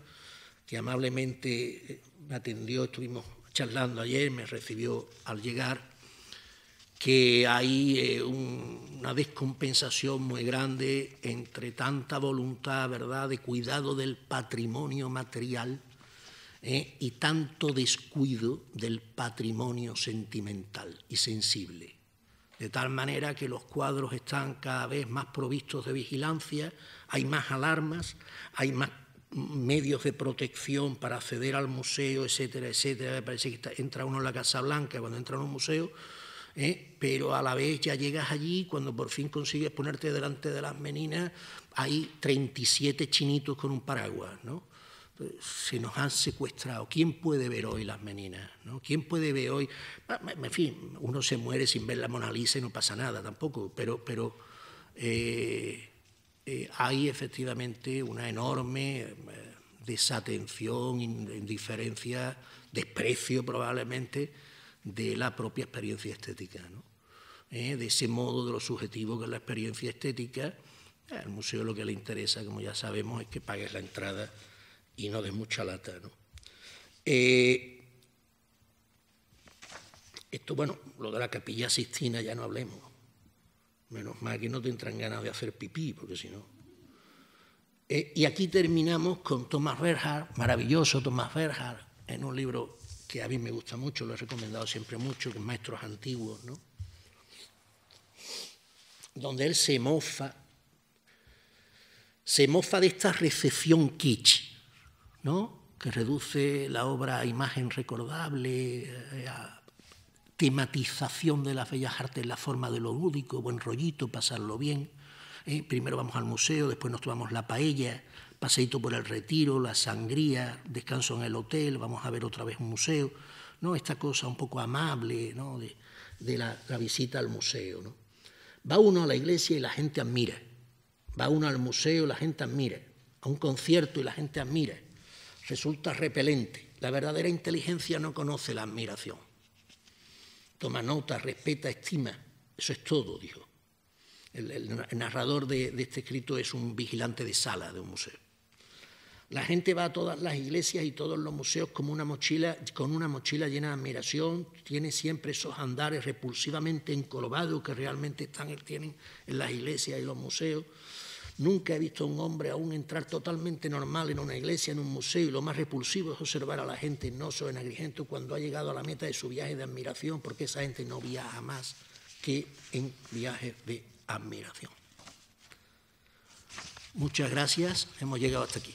que amablemente me atendió, estuvimos charlando ayer, me recibió al llegar, que hay eh, una descompensación muy grande entre tanta voluntad, ¿verdad?, de cuidado del patrimonio material ¿eh? y tanto descuido del patrimonio sentimental y sensible. De tal manera que los cuadros están cada vez más provistos de vigilancia, hay más alarmas, hay más medios de protección para acceder al museo, etcétera, etcétera. Me parece que entra uno en la Casa Blanca, cuando entra en un museo, ¿eh? pero a la vez ya llegas allí, cuando por fin consigues ponerte delante de las meninas, hay 37 chinitos con un paraguas, ¿no? se nos han secuestrado. ¿Quién puede ver hoy las meninas? ¿no? ¿Quién puede ver hoy? Ah, en fin, uno se muere sin ver la Mona Lisa y no pasa nada tampoco, pero, pero eh, eh, hay efectivamente una enorme desatención, indiferencia, desprecio probablemente de la propia experiencia estética, ¿no? ¿Eh? de ese modo de lo subjetivo que es la experiencia estética. Al museo lo que le interesa, como ya sabemos, es que pagues la entrada y no des mucha lata. ¿no? Eh, esto, bueno, lo de la capilla Sistina ya no hablemos. Menos mal que no te entran ganas de hacer pipí, porque si no. Eh, y aquí terminamos con Thomas Berhard, maravilloso Thomas Berhard, en un libro que a mí me gusta mucho, lo he recomendado siempre mucho, que Maestros Antiguos, ¿no? donde él se mofa, se mofa de esta recepción kitsch, ¿no? que reduce la obra a imagen recordable, eh, a tematización de las bellas artes la forma de lo lúdico, buen rollito, pasarlo bien. Eh, primero vamos al museo, después nos tomamos la paella, Paseito por el retiro, la sangría, descanso en el hotel, vamos a ver otra vez un museo, ¿no? Esta cosa un poco amable, ¿no? De, la, visita al museo, ¿no? Va uno a la iglesia y la gente admira. Va uno al museo y la gente admira. A un concierto y la gente admira. Resulta repelente. La verdadera inteligencia no conoce la admiración. Toma nota, respeta, estima. Eso es todo, dijo. El, narrador de este escrito es un vigilante de sala de un museo. La gente va a todas las iglesias y todos los museos como una mochila, con una mochila llena de admiración, tiene siempre esos andares repulsivamente encolobados que realmente están, tienen en las iglesias y los museos. Nunca he visto a un hombre aún entrar totalmente normal en una iglesia, en un museo, y lo más repulsivo es observar a la gente en agrigento, cuando ha llegado a la meta de su viaje de admiración, porque esa gente no viaja más que en viajes de admiración. Muchas gracias, hemos llegado hasta aquí.